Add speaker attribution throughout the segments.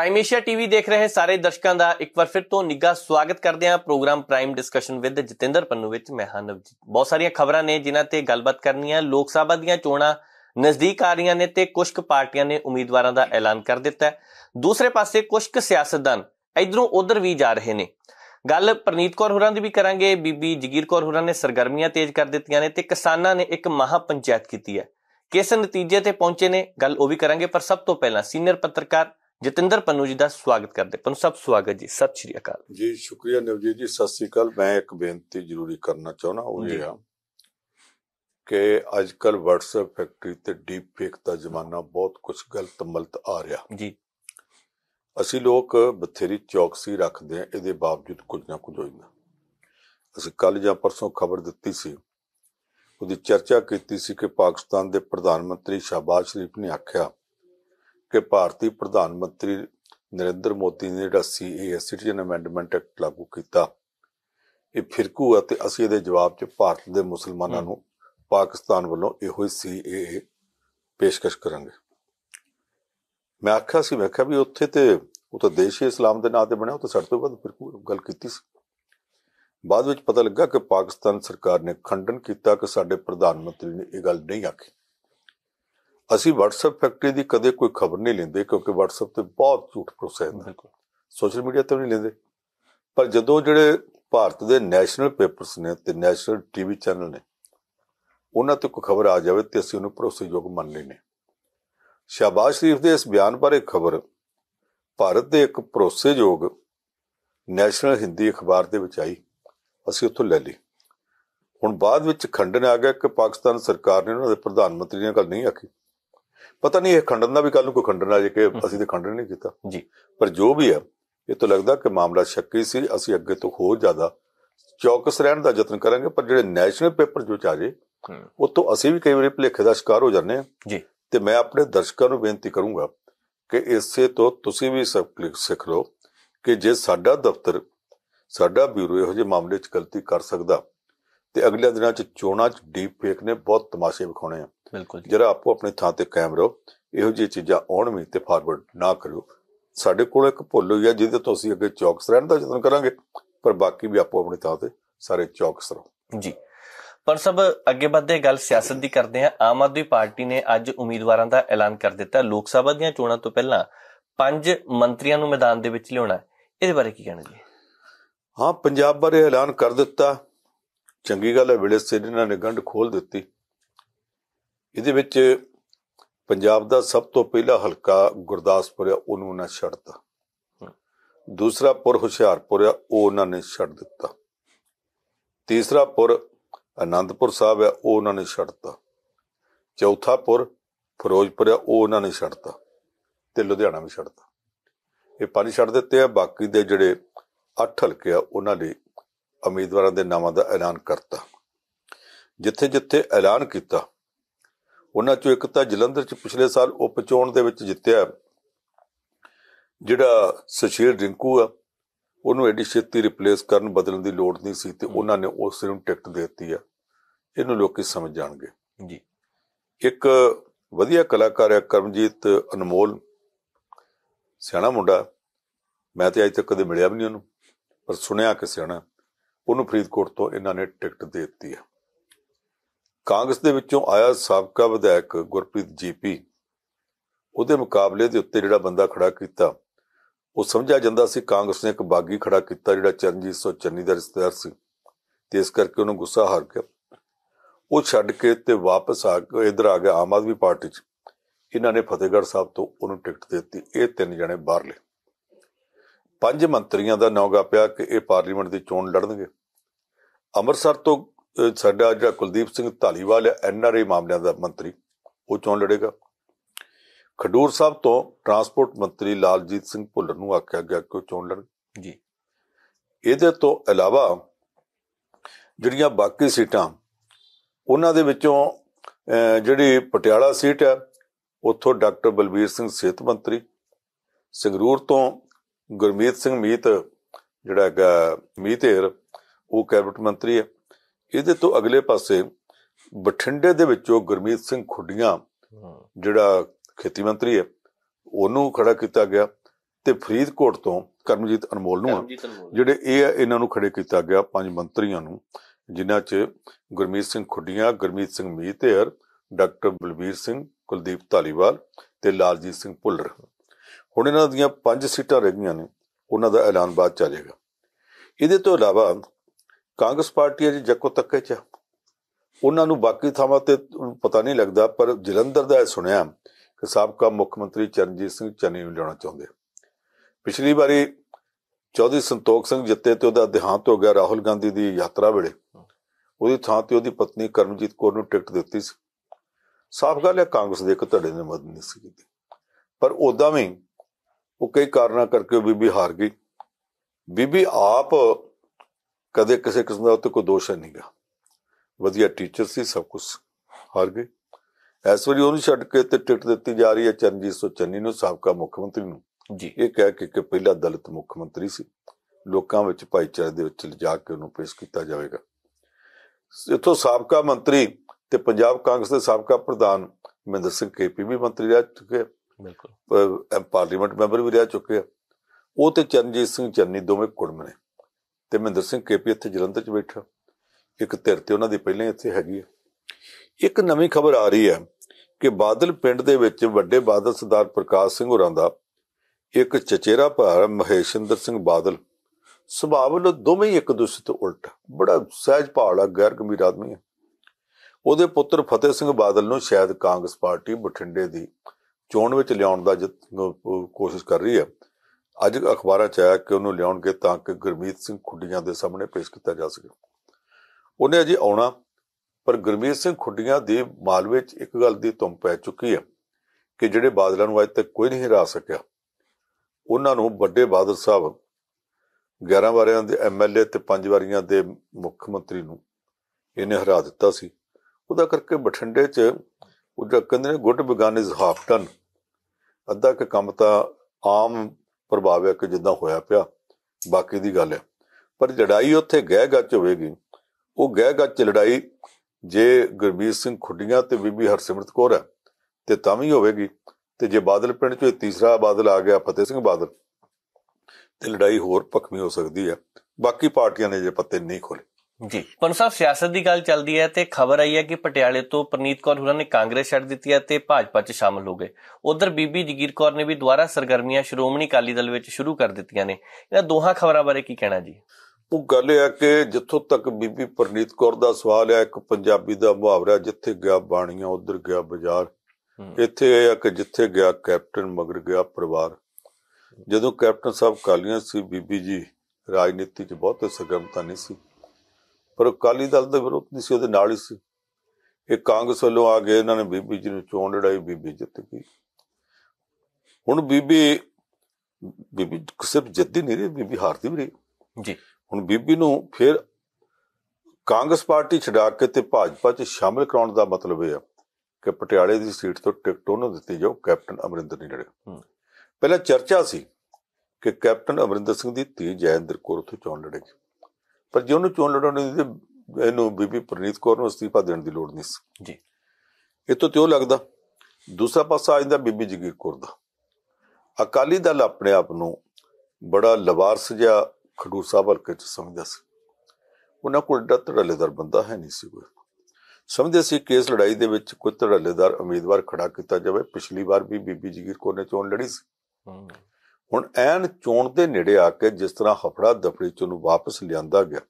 Speaker 1: prime Asia TV ਦੇਖ ਰਹੇ ਸਾਰੇ ਦਰਸ਼ਕਾਂ ਦਾ ਇੱਕ ਵਾਰ ਫਿਰ ਤੋਂ ਨਿੱਘਾ ਸਵਾਗਤ ਕਰਦੇ ਹਾਂ program prime discussion with Jatinder Pannu ਵਿੱਚ ਮੈਂ ਹਾਂ ਨਵਜੀਤ ਬਹੁਤ ਸਾਰੀਆਂ ਖਬਰਾਂ ਨੇ ਜਿਨ੍ਹਾਂ ਤੇ ਗੱਲਬਾਤ ਕਰਨੀ ਹੈ ਲੋਕ ਸਭਾ ਦੀਆਂ ਚੋਣਾਂ ਨਜ਼ਦੀਕ ਆ ਰਹੀਆਂ ਨੇ ਤੇ ਕੁਝ ਕੁ ਪਾਰਟੀਆਂ ਨੇ ਉਮੀਦਵਾਰਾਂ ਦਾ ਐਲਾਨ ਕਰ ਦਿੱਤਾ ਹੈ ਦੂਸਰੇ ਪਾਸੇ ਕੁਝ ਕੁ ਸਿਆਸਤਦਾਨ ਇਧਰੋਂ ਉਧਰ ਵੀ ਜਾ ਰਹੇ ਨੇ ਗੱਲ ਪ੍ਰਨੀਤ ਕੌਰ ਹੋਰਾਂ ਦੀ ਵੀ ਕਰਾਂਗੇ ਬੀਬੀ ਜਗੀਰ ਕੌਰ ਹੋਰਾਂ ਨੇ ਸਰਗਰਮੀਆਂ ਤੇਜ਼ ਕਰ ਦਿੱਤੀਆਂ ਨੇ ਤੇ ਕਿਸਾਨਾਂ ਨੇ ਇੱਕ ਮਹਾ ਪੰਚਾਇਤ ਕੀਤੀ ਹੈ ਕਿਸ ਨਤੀਜੇ ਤੇ ਪਹੁੰਚੇ ਨੇ ਗੱਲ ਉਹ ਵੀ ਕਰਾਂਗੇ ਪਰ ਸਭ ਤੋਂ ਪਹਿਲਾਂ ਸੀਨੀਅਰ ਪੱਤਰਕਾਰ ਜਤਿੰਦਰ ਪੰਨੂ ਜੀ ਦਾ ਸਵਾਗਤ ਕਰਦੇ ਪੰਨੂ ਸਾਹਿਬ ਸਵਾਗਤ ਜੀ ਸਤਿ ਸ਼੍ਰੀ ਅਕਾਲ
Speaker 2: ਜੀ ਸ਼ੁਕਰੀਆ ਨਵਜੀਤ ਜੀ ਸਤਿ ਸ਼੍ਰੀ ਅਕਾਲ ਮੈਂ ਇੱਕ ਬੇਨਤੀ ਜ਼ਰੂਰੀ ਕਰਨਾ ਚਾਹਣਾ ਉਹ ਇਹ ਆ ਕਿ ਅੱਜ ਕੱਲ WhatsApp ਫੈਕਟਰੀ ਤੇ ਡੀਪ ਫੇਕ ਦਾ ਜ਼ਮਾਨਾ ਬਹੁਤ ਕੁਝ ਗਲਤ ਮਲਤ ਆ ਰਿਹਾ ਜੀ ਅਸੀਂ ਲੋਕ ਬਥੇਰੀ ਚੌਕਸੀ ਰੱਖਦੇ ਆ ਇਹਦੇ ਬਾਵਜੂਦ ਕੁਝ ਨਾ ਕੁਝ ਹੋ ਜਾਂਦਾ ਅਸੀਂ ਕੱਲ ਜਾਂ ਪਰਸੋਂ ਖਬਰ ਦਿੱਤੀ ਸੀ ਉਹਦੀ ਚਰਚਾ ਕੀਤੀ ਸੀ ਕਿ ਪਾਕਿਸਤਾਨ ਦੇ ਪ੍ਰਧਾਨ ਮੰਤਰੀ ਸ਼ਾਬਾਸ਼ ਸ਼ਰੀਫ ਨੇ ਆਖਿਆ ਕਿ ਭਾਰਤੀ ਪ੍ਰਧਾਨ ਮੰਤਰੀ ਨਰਿੰਦਰ ਮੋਦੀ ਨੇ ਜਿਹੜਾ ਸੀਏਏ ਸਿਟੀਜ਼ਨ ਅਮੈਂਡਮੈਂਟ ਐਕਟ ਲਾਗੂ ਕੀਤਾ ਇਹ ਫਿਰਕੂ ਅਤੇ ਅਸੀਂ ਇਹਦੇ ਜਵਾਬ 'ਚ ਭਾਰਤ ਦੇ ਮੁਸਲਮਾਨਾਂ ਨੂੰ ਪਾਕਿਸਤਾਨ ਵੱਲੋਂ ਇਹੋ ਹੀ ਸੀਏਏ ਪੇਸ਼ਕਸ਼ ਕਰਾਂਗੇ ਮੈਂ ਆਖਿਆ ਸੀ ਮੈਂ ਕਿਹਾ ਵੀ ਉੱਥੇ ਤੇ ਉਹ ਤਾਂ ਦੇਸ਼ੇ ਇਸਲਾਮ ਦੇ ਨਾਂ ਤੇ ਬਣਿਆ ਉਹ ਤਾਂ ਸੜ ਤੋਂ ਬਾਅਦ ਫਿਰਕੂ ਗੱਲ ਕੀਤੀ ਸੀ ਬਾਅਦ ਵਿੱਚ ਪਤਾ ਲੱਗਾ ਕਿ ਪਾਕਿਸਤਾਨ ਸਰਕਾਰ ਨੇ ਖੰਡਨ ਕੀਤਾ ਕਿ ਸਾਡੇ ਪ੍ਰਧਾਨ ਮੰਤਰੀ ਨੇ ਇਹ ਗੱਲ ਨਹੀਂ ਆਖੀ ਅਸੀਂ WhatsApp ਫੈਕਟਰੀ ਦੀ ਕਦੇ ਕੋਈ ਖਬਰ ਨਹੀਂ ਲੈਂਦੇ ਕਿਉਂਕਿ WhatsApp ਤੇ ਬਹੁਤ ਝੂਠ ਪ੍ਰੋਸੈਸ ਹੈ ਸੋਸ਼ਲ ਮੀਡੀਆ ਤੇ ਨਹੀਂ ਲੈਂਦੇ ਪਰ ਜਦੋਂ ਜਿਹੜੇ ਭਾਰਤ ਦੇ ਨੈਸ਼ਨਲ ਪੇਪਰਸ ਨੇ ਤੇ ਨੈਸ਼ਨਲ ਟੀਵੀ ਚੈਨਲ ਨੇ ਉਹਨਾਂ ਤੇ ਕੋਈ ਖਬਰ ਆ ਜਾਵੇ ਤੇ ਅਸੀਂ ਉਹਨੂੰ ਭਰੋਸੇਯੋਗ ਮੰਨ ਲੈਨੇ ਸ਼ਾਬਾਸ਼ ਸ਼ਰੀਫ ਦੇ ਇਸ ਬਿਆਨ ਬਾਰੇ ਖਬਰ ਭਾਰਤ ਦੇ ਇੱਕ ਭਰੋਸੇਯੋਗ ਨੈਸ਼ਨਲ ਹਿੰਦੀ ਅਖਬਾਰ ਦੇ ਵਿੱਚ ਆਈ ਅਸੀਂ ਉੱਥੋਂ ਲੈ ਲਈ ਹੁਣ ਬਾਅਦ ਵਿੱਚ ਖੰਡਨ ਆ ਗਿਆ ਕਿ ਪਾਕਿਸਤਾਨ ਸਰਕਾਰ ਨੇ ਉਹਨਾਂ ਦੇ ਪ੍ਰਧਾਨ ਮੰਤਰੀ ਨਾਲ ਗੱਲ ਨਹੀਂ ਆਖੀ ਪਤਾ ਨਹੀਂ ਇਹ ਖੰਡਨ ਦਾ ਵੀ ਕੱਲ ਨੂੰ ਕੋਈ ਖੰਡਨ ਆ ਜੇ ਕਿ ਅਸੀਂ ਤੇ ਖੰਡਨ ਨਹੀਂ ਕੀਤਾ ਜੀ ਪਰ ਜੋ ਵੀ ਹੈ ਇਹ ਤਾਂ ਲੱਗਦਾ ਕਿ ਮਾਮਲਾ ਸ਼ੱਕੀ ਸੀ ਅਸੀਂ ਅੱਗੇ ਤੋਂ ਹੋਰ ਜ਼ਿਆਦਾ ਚੌਕਸ ਰਹਿਣ ਦਾ ਯਤਨ ਕਰਾਂਗੇ ਪਰ ਜਿਹੜੇ ਨੈਸ਼ਨਲ ਪੇਪਰ ਜੋ ਚਾਜੇ ਉਹ ਤੋਂ ਅਸੀਂ ਵੀ ਕਈ ਵਾਰੀ ਭਲੇਖੇ ਦਾ ਸ਼ਿਕਾਰ ਹੋ ਜਾਂਦੇ ਹਾਂ ਜੀ ਤੇ ਮੈਂ ਆਪਣੇ ਦਰਸ਼ਕਾਂ ਨੂੰ ਬੇਨਤੀ ਕਰੂੰਗਾ ਕਿ ਇਸੇ ਤੋਂ ਤੁਸੀਂ ਵੀ ਸਬਕ ਸਿੱਖ ਲਓ ਕਿ ਜੇ ਸਾਡਾ ਦਫ਼ਤਰ ਸਾਡਾ ਬਿਊਰੋ ਇਹੋ ਜਿਹੇ ਮਾਮਲੇ 'ਚ ਗਲਤੀ ਕਰ ਸਕਦਾ ਤੇ ਅਗਲੇ ਦਿਨਾਂ 'ਚ ਚੋਣਾਂ 'ਚ ਡੀਪ ਫੇਕ ਨੇ ਬਹੁਤ ਤਮਾਸ਼ੇ ਵਿਖਾਉਣੇ ਆ ਬਿਲਕੁਲ ਜਰਾ ਆਪੋ ਆਪਣੇ ਥਾਂ ਤੇ ਕਾਇਮ ਰਹੋ ਇਹੋ ਜਿਹੀ ਚੀਜ਼ਾਂ ਆਉਣ ਵੀ ਤੇ ਫਾਰਵਰਡ ਨਾ ਕਰੋ ਸਾਡੇ ਕੋਲ ਇੱਕ ਭੁੱਲ ਹੋਈ ਹੈ ਜਿਹਦੇ ਤੋਂ ਅਸੀਂ ਅੱਗੇ ਚੌਕਸ ਰਹਿਣ ਦਾ ਯਤਨ ਕਰਾਂਗੇ ਪਰ ਬਾਕੀ ਵੀ ਆਪੋ ਆਪਣੀ ਥਾਂ ਤੇ ਸਾਰੇ ਚੌਕਸ ਰਹੋ ਜੀ
Speaker 1: ਪਰ ਸਭ ਅੱਗੇ ਵੱਧਦੇ ਗੱਲ ਸਿਆਸਤ ਦੀ ਕਰਦੇ ਆ ਆਮ ਆਦਮੀ ਪਾਰਟੀ ਨੇ ਅੱਜ ਉਮੀਦਵਾਰਾਂ ਦਾ ਐਲਾਨ ਕਰ ਦਿੱਤਾ ਲੋਕ ਸਭਾ ਦੀਆਂ ਚੋਣਾਂ ਤੋਂ ਪਹਿਲਾਂ ਪੰਜ ਮੰਤਰੀਆਂ ਨੂੰ ਮੈਦਾਨ ਦੇ ਵਿੱਚ ਲਿਆਉਣਾ ਇਹਦੇ ਬਾਰੇ ਕੀ ਕਹਿਣਾ ਜੀ
Speaker 2: ਹਾਂ ਪੰਜਾਬ ਬਾਰੇ ਐਲਾਨ ਕਰ ਦਿੱਤਾ ਚੰਗੀ ਗੱਲ ਹੈ ਵੇਲੇ ਸਿਰ ਇਹਨਾਂ ਨੇ ਗੰਢ ਖੋਲ ਦਿੱਤੀ ਇਹਦੇ ਵਿੱਚ ਪੰਜਾਬ ਦਾ ਸਭ ਤੋਂ ਪਹਿਲਾ ਹਲਕਾ ਗੁਰਦਾਸਪੁਰ ਆ ਉਹਨੂੰ ਨਾ ਛੱਡਦਾ ਦੂਸਰਾ ਪੁਰ ਹੁਸ਼ਿਆਰਪੁਰ ਆ ਉਹ ਉਹਨਾਂ ਨੇ ਛੱਡ ਦਿੱਤਾ ਤੀਸਰਾ ਪੁਰ ਆਨੰਦਪੁਰ ਸਾਹਿਬ ਆ ਉਹ ਉਹਨਾਂ ਨੇ ਛੱਡਤਾ ਚੌਥਾ ਪੁਰ ਫਿਰੋਜ਼ਪੁਰ ਆ ਉਹ ਉਹਨਾਂ ਨੇ ਛੱਡਤਾ ਤੇ ਲੁਧਿਆਣਾ ਵੀ ਛੱਡਤਾ ਇਹ ਪੰਜ ਛੱਡ ਦਿੱਤੇ ਆ ਬਾਕੀ ਦੇ ਜਿਹੜੇ ਅੱਠ ਹਲਕੇ ਆ ਉਹਨਾਂ ਲਈ ਉਮੀਦਵਾਰਾਂ ਦੇ ਨਾਵਾਂ ਦਾ ਐਲਾਨ ਕਰਤਾ ਜਿੱਥੇ ਜਿੱਥੇ ਐਲਾਨ ਕੀਤਾ ਉਹਨਾਂ ਚੋਂ ਇੱਕ ਤਾਂ ਜਲੰਧਰ 'ਚ ਪਿਛਲੇ ਸਾਲ ਉਹ ਚੋਣ ਦੇ ਵਿੱਚ ਜਿੱਤਿਆ ਜਿਹੜਾ ਸਸ਼ੀਰ ਰਿੰਕੂ ਆ ਉਹਨੂੰ ਐਡੀ ਛੇਤੀ ਰਿਪਲੇਸ ਕਰਨ ਬਦਲਣ ਦੀ ਲੋੜ ਨਹੀਂ ਸੀ ਤੇ ਉਹਨਾਂ ਨੇ ਉਸ ਨੂੰ ਟਿਕਟ ਦਿੱਤੀ ਆ ਇਹਨੂੰ ਲੋਕੀ ਸਮਝ ਜਾਣਗੇ ਜੀ ਇੱਕ ਵਧੀਆ ਕਲਾਕਾਰ ਹੈ ਕਰਮਜੀਤ ਅਨਮੋਲ ਸਿਆਣਾ ਮੁੰਡਾ ਮੈਂ ਤੇ ਅਜੇ ਤੱਕ ਕਦੇ ਮਿਲਿਆ ਵੀ ਨਹੀਂ ਉਹਨੂੰ ਪਰ ਸੁਣਿਆ ਕਿ ਸਿਆਣਾ ਉਹਨੂੰ ਫਰੀਦਕੋਟ ਤੋਂ ਇਹਨਾਂ ਨੇ ਟਿਕਟ ਦੇ ਦਿੱਤੀ ਆ ਕਾਂਗਰਸ ਦੇ ਵਿੱਚੋਂ ਆਇਆ ਸਾਬਕਾ ਵਿਧਾਇਕ ਗੁਰਪ੍ਰੀਤ ਜੀਪੀ ਉਹਦੇ ਮੁਕਾਬਲੇ ਦੇ ਉੱਤੇ ਜਿਹੜਾ ਬੰਦਾ ਖੜਾ ਕੀਤਾ ਉਹ ਸਮਝਿਆ ਜਾਂਦਾ ਸੀ ਕਾਂਗਰਸ ਨੇ ਇੱਕ ਬਾਗੀ ਖੜਾ ਕੀਤਾ ਜਿਹੜਾ ਚਰਨਜੀਤ ਸੋ ਚੰਨੀ ਦਾ ਰਿਸ਼ਤੇਦਾਰ ਸੀ ਤੇ ਇਸ ਕਰਕੇ ਉਹਨੂੰ ਗੁੱਸਾ ਹਾਰ ਗਿਆ ਉਹ ਛੱਡ ਕੇ ਤੇ ਵਾਪਸ ਆ ਕੇ ਇਧਰ ਆ ਗਿਆ ਆਮ ਆਦਮੀ ਪਾਰਟੀ 'ਚ ਇਹਨਾਂ ਨੇ ਫਤਿਹਗੜ੍ਹ ਸਾਹਿਬ ਤੋਂ ਉਹਨੂੰ ਟਿਕਟ ਦੇ ਦਿੱਤੀ ਇਹ ਤਿੰਨ ਜਣੇ ਬਾਹਰਲੇ ਪੰਜ ਮੰਤਰੀਆਂ ਦਾ ਨੌਗਾ ਪਿਆ ਕਿ ਇਹ ਪਾਰਲੀਮੈਂਟ ਦੀ ਚੋਣ ਲੜਨਗੇ ਅੰਮ੍ਰਿਤਸਰ ਤੋਂ ਸਾਡਾ ਜਿਹੜਾ ਕੁਲਦੀਪ ਸਿੰਘ ਧਾਲੀਵਾਲ ਹੈ ਆਈ ਮਾਮਲਿਆਂ ਦਾ ਮੰਤਰੀ ਉਹ ਚੋਣ ਲੜੇਗਾ ਖਡੂਰ ਸਾਹਿਬ ਤੋਂ ਟਰਾਂਸਪੋਰਟ ਮੰਤਰੀ ਲਾਲਜੀਤ ਸਿੰਘ ਭੁੱਲਰ ਨੂੰ ਆਖਿਆ ਗਿਆ ਕਿ ਉਹ ਚੋਣ ਲੜ ਜੀ ਇਹਦੇ ਤੋਂ ਇਲਾਵਾ ਜਿਹੜੀਆਂ ਬਾਕੀ ਸੀਟਾਂ ਉਹਨਾਂ ਦੇ ਵਿੱਚੋਂ ਜਿਹੜੀ ਪਟਿਆਲਾ ਸੀਟ ਹੈ ਉੱਥੋਂ ਡਾਕਟਰ ਬਲਬੀਰ ਸਿੰਘ ਸਿਹਤ ਮੰਤਰੀ ਸੰਗਰੂਰ ਤੋਂ ਗੁਰਮੀਤ ਸਿੰਘ ਮੀਤ ਜਿਹੜਾ ਹੈਗਾ ਮੀਤੇਰ ਉਹ ਕੈਬਨਿਟ ਮੰਤਰੀ ਹੈ ਇਹਦੇ ਤੋਂ ਅਗਲੇ ਪਾਸੇ ਬਠਿੰਡੇ ਦੇ ਵਿੱਚੋਂ ਗੁਰਮੀਤ ਸਿੰਘ ਖੁੱਡੀਆਂ ਜਿਹੜਾ ਖੇਤੀ ਮੰਤਰੀ ਹੈ ਉਹਨੂੰ ਖੜਾ ਕੀਤਾ ਗਿਆ ਤੇ ਫਰੀਦਕੋਟ ਤੋਂ ਕਰਮਜੀਤ ਅਨਮੋਲ ਨੂੰ ਜਿਹੜੇ ਇਹ ਇਹਨਾਂ ਨੂੰ ਖੜੇ ਕੀਤਾ ਗਿਆ ਪੰਜ ਮੰਤਰੀਆਂ ਨੂੰ ਜਿਨ੍ਹਾਂ 'ਚ ਗੁਰਮੀਤ ਸਿੰਘ ਖੁੱਡੀਆਂ ਗੁਰਮੀਤ ਸਿੰਘ ਮੀਤੇਰ ਡਾਕਟਰ ਬਲਬੀਰ ਸਿੰਘ ਕੁਲਦੀਪ ਧਾਲੀਵਾਲ ਤੇ ਲਾਲਜੀਤ ਸਿੰਘ ਭੁੱਲਰ ਹੁਣ ਇਹਨਾਂ ਦੀਆਂ ਪੰਜ ਸੀਟਾਂ ਰਹਿ ਗਈਆਂ ਨੇ ਉਹਨਾਂ ਦਾ ਐਲਾਨ ਬਾਅਦ ਚ ਆ ਜਾਏਗਾ ਇਹਦੇ ਤੋਂ ਇਲਾਵਾ ਕਾਂਗਰਸ ਪਾਰਟੀ ਅਜੇ ਜੱਕੋ ਤੱਕੇ ਚ ਉਹਨਾਂ ਨੂੰ ਬਾਕੀ ਥਾਵਾਂ ਤੇ ਪਤਾ ਨਹੀਂ ਲੱਗਦਾ ਪਰ ਜਲੰਧਰ ਦਾ ਸੁਣਿਆ ਕਿ ਸਾਬਕਾ ਮੁੱਖ ਮੰਤਰੀ ਚਰਨਜੀਤ ਸਿੰਘ ਚੰਨੀ ਨੂੰ ਲੈਣਾ ਚਾਹੁੰਦੇ ਪਿਛਲੀ ਵਾਰੀ ਚੌਧਰੀ ਸੰਤੋਖ ਸਿੰਘ ਜਿੱਤੇ ਤੇ ਉਹਦਾ ਦੇਹਾਂਤ ਹੋ ਗਿਆ ਰਾਹੁਲ ਗਾਂਧੀ ਦੀ ਯਾਤਰਾ ਵੇਲੇ ਉਹਦੀ ਥਾਂ ਤੇ ਉਹਦੀ ਪਤਨੀ ਕਰਮਜੀਤ ਕੌਰ ਨੂੰ ਟਿਕਟ ਦਿੱਤੀ ਸੀ ਸਾਫ਼ ਗੱਲ ਹੈ ਕਾਂਗਰਸ ਦੇ ਇੱਕ ਧੜੇ ਨੇ ਮਦਦ ਨਹੀਂ ਸੀ ਕੀਤੀ ਪਰ ਉਦਾਂ ਵੀ ਉਹ ਕਈ ਕਾਰਨਾਂ ਕਰਕੇ ਬੀਬੀ ਹਾਰ ਗਈ ਬੀਬੀ ਆਪ ਕਦੇ ਕਿਸੇ ਕਿਸਮ ਦਾ ਉੱਤੇ ਕੋਈ ਦੋਸ਼ ਨਹੀਂਗਾ ਵਧੀਆ ਟੀਚਰ ਸੀ ਸਭ ਕੁਝ ਹਾਰ ਗਏ ਐਸ ਵਾਰੀ ਉਹਨੂੰ ਛੱਡ ਕੇ ਤੇ ਟਿਕਟ ਦਿੱਤੀ ਜਾ ਰਹੀ ਹੈ ਚਰਨਜੀਤ ਸੋ ਚੰਨੀ ਨੂੰ ਸਾਬਕਾ ਮੁੱਖ ਮੰਤਰੀ ਨੂੰ ਜੀ ਇਹ ਕਹਿ ਕੇ ਕਿ ਪਹਿਲਾ ਦਲਿਤ ਮੁੱਖ ਮੰਤਰੀ ਸੀ ਲੋਕਾਂ ਵਿੱਚ ਭਾਈਚਾਰੇ ਦੇ ਵਿੱਚ ਲਿਜਾ ਕੇ ਉਹਨੂੰ ਪੇਸ਼ ਕੀਤਾ ਜਾਵੇਗਾ ਇਥੋਂ ਸਾਬਕਾ ਮੰਤਰੀ ਤੇ ਪੰਜਾਬ ਕਾਂਗਰਸ ਦੇ ਸਾਬਕਾ ਪ੍ਰਧਾਨ ਮਹਿੰਦਰ ਸਿੰਘ ਕੇਪੀ ਵੀ ਮੰਤਰੀ ਰਹਿ ਚੁੱਕੇ ਬਿਲਕੁਲ ਪਾਰਲੀਮੈਂਟ ਮੈਂਬਰ ਵੀ ਰਹਿ ਚੁੱਕੇ ਉਹ ਤੇ ਚਰਨਜੀਤ ਸਿੰਘ ਚੰਨੀ ਦੋਵੇਂ ਕੁੜਮ ਨੇ ਤੇ ਮਹਿੰਦਰ ਸਿੰਘ ਕੇਪੀ ਇੱਥੇ ਜਲੰਧਰ 'ਚ ਬੈਠਾ ਇੱਕ ਧਿਰ ਤੇ ਉਹਨਾਂ ਦੀ ਪਹਿਲਾਂ ਇੱਥੇ ਹੈਗੀ ਹੈ ਇੱਕ ਨਵੀਂ ਖਬਰ ਆ ਰਹੀ ਹੈ ਕਿ ਬਾਦਲ ਪਿੰਡ ਦੇ ਵਿੱਚ ਵੱਡੇ ਬਾਦਲ ਸਰਦਾਰ ਪ੍ਰਕਾਸ਼ ਸਿੰਘ ਹੋਰਾਂ ਦਾ ਇੱਕ ਚਚੇਰਾ ਭਰਾ ਮਹੇਸ਼ਿੰਦਰ ਸਿੰਘ ਬਾਦਲ ਸੁਭਾਅ ਵੱਲੋਂ ਦੋਵੇਂ ਇੱਕ ਦੂਸਰੇ ਤੋਂ ਉਲਟ ਬੜਾ ਸਹਿਜ ਵਾਲਾ ਗੈਰ ਗੰਭੀਰ ਆਦਮੀ ਹੈ ਉਹਦੇ ਪੁੱਤਰ ਫਤਿਹ ਸਿੰਘ ਬਾਦਲ ਨੂੰ ਸ਼ਾਇਦ ਕਾਂਗਰਸ ਪਾਰਟੀ ਬਠਿੰਡੇ ਦੀ ਚੋਣ ਵਿੱਚ ਲਿਆਉਣ ਦਾ ਕੋਸ਼ਿਸ਼ ਕਰ ਰਹੀ ਹੈ ਅੱਜ ਅਖਬਾਰਾਂ 'ਚ ਆਇਆ ਕਿ ਉਹਨੂੰ ਲਿਆਉਣਗੇ ਤਾਂ ਕਿ ਗੁਰਮੀਤ ਸਿੰਘ ਖੁੱਡੀਆਂ ਦੇ ਸਾਹਮਣੇ ਪੇਸ਼ ਕੀਤਾ ਜਾ ਸਕੇ ਉਹਨੇ ਅਜੇ ਆਉਣਾ ਪਰ ਗੁਰਮੀਤ ਸਿੰਘ ਖੁੱਡੀਆਂ ਦੇ ਮਾਲਵੇ 'ਚ ਇੱਕ ਗੱਲ ਦੀ ਤੁਮ ਪੈ ਚੁੱਕੀ ਹੈ ਕਿ ਜਿਹੜੇ ਬਾਦਲਾਂ ਨੂੰ ਅੱਜ ਤੱਕ ਕੋਈ ਨਹੀਂ ਹਰਾ ਸਕਿਆ ਉਹਨਾਂ ਨੂੰ ਵੱਡੇ ਬਾਦਲ ਸਾਹਿਬ 11 ਵਾਰਿਆਂ ਦੇ ਐਮਐਲਏ ਤੇ 5 ਵਾਰੀਆਂ ਦੇ ਮੁੱਖ ਮੰਤਰੀ ਨੂੰ ਇਹਨੇ ਹਰਾ ਦਿੱਤਾ ਸੀ ਉਹਦਾ ਕਰਕੇ ਬਠਿੰਡੇ 'ਚ ਉਹ ਕਹਿੰਦੇ ਨੇ ਗੁੱਡ ਬਗਾਨ ਇਜ਼ ਹਾਫ ਅੱਧਾ ਕੰਮ ਤਾਂ ਆਮ ਪ੍ਰਭਾਵ ਹੈ ਕਿ ਜਿੱਦਾਂ ਹੋਇਆ ਪਿਆ ਬਾਕੀ ਦੀ ਗੱਲ ਹੈ ਪਰ ਲੜਾਈ ਉੱਥੇ ਗਹਿ ਗੱਚ ਹੋਵੇਗੀ ਉਹ ਗਹਿ ਗੱਚ ਲੜਾਈ ਜੇ ਗੁਰਮੀਤ ਸਿੰਘ ਖੁੱਡੀਆਂ ਤੇ ਬੀਬੀ ਹਰਸਿਮਰਤ ਕੌਰ ਹੈ ਤੇ ਤਾਂ ਵੀ ਹੋਵੇਗੀ ਤੇ ਜੇ ਬਾਦਲ ਪਿੰਡ ਚੋਂ ਤੀਸਰਾ ਬਾਦਲ ਆ ਗਿਆ ਫਤਿਹ ਸਿੰਘ ਬਾਦਲ ਤੇ ਲੜਾਈ ਹੋਰ ਪਖਮੀ ਹੋ ਸਕਦੀ ਹੈ ਬਾਕੀ ਪਾਰਟੀਆਂ ਨੇ ਜੇ ਪੱਤੇ ਨਹੀਂ ਖੋਲੇ
Speaker 1: ਜੀ ਪਰ ਸਾਹਿਬ ਸਿਆਸਤ ਦੀ ਗੱਲ ਚੱਲਦੀ ਹੈ ਤੇ ਖਬਰ ਆਈ ਹੈ ਕਿ ਪਟਿਆਲੇ ਤੋਂ ਪ੍ਰਨੀਤ ਕੌਰ ਹੁਰਾਂ ਨੇ ਕਾਂਗਰਸ ਛੱਡ ਦਿੱਤੀ ਹੈ ਤੇ ਭਾਜਪਾ 'ਚ ਸ਼ਾਮਲ ਹੋ ਗਏ ਉਧਰ ਬੀਬੀ ਜਗੀਰ ਕੌਰ ਨੇ ਵੀ ਦੁਬਾਰਾ ਸਰਗਰਮੀਆਂ ਸ਼੍ਰੋਮਣੀ ਅਕਾਲੀ ਦਲ ਵਿੱਚ ਸ਼ੁਰੂ ਕਰ ਦਿੱਤੀਆਂ ਨੇ ਇਹਨਾਂ ਦੋਹਾਂ ਖਬਰਾਂ ਬਾਰੇ ਕੀ ਕਹਿਣਾ ਜੀ
Speaker 2: ਉਹ ਗੱਲ ਇਹ ਹੈ ਕਿ ਜਿੱਥੋਂ ਤੱਕ ਬੀਬੀ ਪ੍ਰਨੀਤ ਕੌਰ ਦਾ ਸਵਾਲ ਹੈ ਇੱਕ ਪੰਜਾਬੀ ਦਾ ਮੁਹਾਵਰਾ ਜਿੱਥੇ ਗਿਆ ਬਾਣੀਆਂ ਉਧਰ ਗਿਆ ਬਾਜ਼ਾਰ ਇੱਥੇ ਇਹ ਹੈ ਕਿ ਜਿੱਥੇ ਗਿਆ ਕੈਪਟਨ ਮਗਰ ਗਿਆ ਪਰਿਵਾਰ ਜਦੋਂ ਕੈਪਟਨ ਸਾਹਿਬ ਕਾਲੀਆਂ ਸੀ ਬੀਬੀ ਜੀ ਰਾਜਨੀਤੀ 'ਚ ਬਹੁਤ ਸਗਮਤਾ ਨਹੀਂ ਸੀ ਪਰ ਅਕਾਲੀ ਦਲ ਦੇ ਵਿਰੋਧ ਨਹੀਂ ਸੀ ਉਹਦੇ ਨਾਲ ਹੀ ਸੀ ਇਹ ਕਾਂਗਰਸ ਵੱਲੋਂ ਆ ਕੇ ਇਹਨਾਂ ਨੇ ਬੀਬੀ ਜੀ ਨੂੰ ਚੋਣ ਲੜਾਈ ਬੀਬੀ ਜਿੱਤ ਗਈ ਹੁਣ ਬੀਬੀ ਬੀਬੀ ਸਿਰਫ ਜਿੱਤਦੀ ਨਹੀਂ ਰਹੀ ਬੀਬੀ ਹਾਰਦੀ ਵੀ ਰਹੀ ਜੀ ਹੁਣ ਬੀਬੀ ਨੂੰ ਫਿਰ ਕਾਂਗਰਸ ਪਾਰਟੀ ਛਡਾ ਕੇ ਤੇ ਭਾਜਪਾ 'ਚ ਸ਼ਾਮਲ ਕਰਾਉਣ ਦਾ ਮਤਲਬ ਇਹ ਆ ਕਿ ਪਟਿਆਲੇ ਦੀ ਸੀਟ ਤੋਂ ਟਿਕਟ ਉਹਨੂੰ ਦਿੱਤੀ ਜਾਓ ਕੈਪਟਨ ਅਮਰਿੰਦਰ ਨਹੀਂ ਲੜੇ ਪਹਿਲਾਂ ਚਰਚਾ ਸੀ ਕਿ ਕੈਪਟਨ ਅਮਰਿੰਦਰ ਸਿੰਘ ਦੀ ਧੀ ਜੈਇੰਦਰ ਕੌਰ ਤੋਂ ਚੋਣ ਲੜੇਗੀ ਪਰ ਜੇ ਉਹਨੂੰ ਚੋਣ ਲੜਾਉਣੀ ਹੁੰਦੀ ਤੇ ਇਹਨੂੰ ਬੀਬੀ ਪ੍ਰਨੀਤ ਕੌਰ ਨੂੰ ਅਸਤੀਫਾ ਦੇਣ ਦੀ ਲੋੜ ਨਹੀਂ ਸੀ ਜੀ ਇਹ ਤੋਂ ਤੇ ਉਹ ਲੱਗਦਾ ਦੂਸਰਾ ਪਾਸਾ ਆ ਜਾਂਦਾ ਬੀਬੀ ਜਗੀਰ ਕੌਰ ਦਾ ਅਕਾਲੀ ਦਲ ਆਪਣੇ ਆਪ ਨੂੰ ਬੜਾ ਲਵਾਰਸ ਜਿਹਾ ਖਡੂਰ ਸਾਹਿਬ ਹਲਕੇ ਚ ਸਮਝਦਾ ਸੀ ਉਹਨਾਂ ਕੋਲ ਡੱਟ ਧੜਲੇਦਾਰ ਬੰਦਾ ਹੈ ਨਹੀਂ ਸੀ ਕੋਈ ਸਮਝਦੇ ਸੀ ਕੇਸ ਲੜਾਈ ਦੇ ਵਿੱਚ ਕੋਈ ਧੜਲੇਦਾਰ ਉਮੀਦਵਾਰ ਖੜਾ ਕੀਤਾ ਜਾਵੇ ਪਿਛਲੀ ਵਾਰ ਵੀ ਬੀਬੀ ਜਗੀਰ ਕੌਰ ਨੇ ਚੋਣ ਲੜੀ ਸੀ ਹੁਣ ਐਨ ਚੋਣ ਦੇ ਨੇੜੇ ਆ ਕੇ ਜਿਸ ਤਰ੍ਹਾਂ ਹਫੜਾ ਦਫੜੀ ਚ ਉਹਨੂੰ ਵਾਪਸ ਲਿਆਂਦਾ ਗਿਆ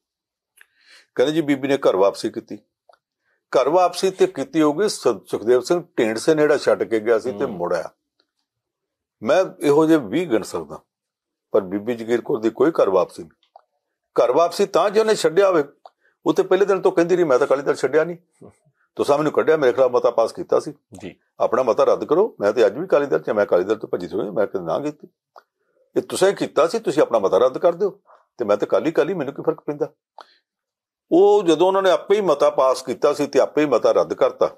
Speaker 2: ਕਹਿੰਦੇ ਜੀ ਬੀਬੀ ਨੇ ਘਰ ਵਾਪਸੀ ਕੀਤੀ ਘਰ ਵਾਪਸੀ ਤੇ ਕੀਤੀ ਹੋਗੀ ਸੁਖਦੇਵ ਸਿੰਘ ਸੇ ਨੇੜਾ ਛੱਡ ਕੇ ਗਿਆ ਸੀ ਤੇ ਮੁੜਿਆ ਮੈਂ ਇਹੋ ਜੇ 20 ਗਿਣ ਸਕਦਾ ਪਰ ਬੀਬੀ ਜਗੀਰ ਕੋਲ ਦੀ ਕੋਈ ਘਰ ਵਾਪਸੀ ਨਹੀਂ ਘਰ ਵਾਪਸੀ ਤਾਂ ਜੇ ਛੱਡਿਆ ਹੋਵੇ ਉਹ ਤੇ ਪਹਿਲੇ ਦਿਨ ਤੋਂ ਕਹਿੰਦੀ ਰਹੀ ਮੈਂ ਤਾਂ ਕਾਲੀ ਦਲ ਛੱਡਿਆ ਨਹੀਂ ਤੁਸੀਂ ਮੈਨੂੰ ਕੱਢਿਆ ਮੇਰੇ ਖਿਲਾਫ ਮਤਾ ਪਾਸ ਕੀਤਾ ਸੀ ਜੀ ਆਪਣਾ ਮਤਾ ਰੱਦ ਕਰੋ ਮੈਂ ਤੇ ਅੱਜ ਵੀ ਕਾਲੀ ਦਲ ਚ ਮੈਂ ਕਾਲੀ ਦਲ ਤੋਂ ਭੱਜੀ ਸੀ ਮੈਂ ਕਦੇ ਨਾ ਕੀਤੀ ਇਹ ਤੁਸੀਂ ਕੀਤਾ ਸੀ ਤੁਸੀਂ ਆਪਣਾ ਮਤਾ ਰੱਦ ਕਰ ਦਿਓ ਤੇ ਮੈਂ ਤਾਂ ਕਾਲੀ ਕਾਲੀ ਮੈਨੂੰ ਕੀ ਫਰਕ ਪੈਂਦਾ ਉਹ ਜਦੋਂ ਉਹਨਾਂ ਨੇ ਆਪੇ ਹੀ ਮਤਾ ਪਾਸ ਕੀਤਾ ਸੀ ਤੇ ਆਪੇ ਹੀ ਮਤਾ ਰੱਦ ਕਰਤਾ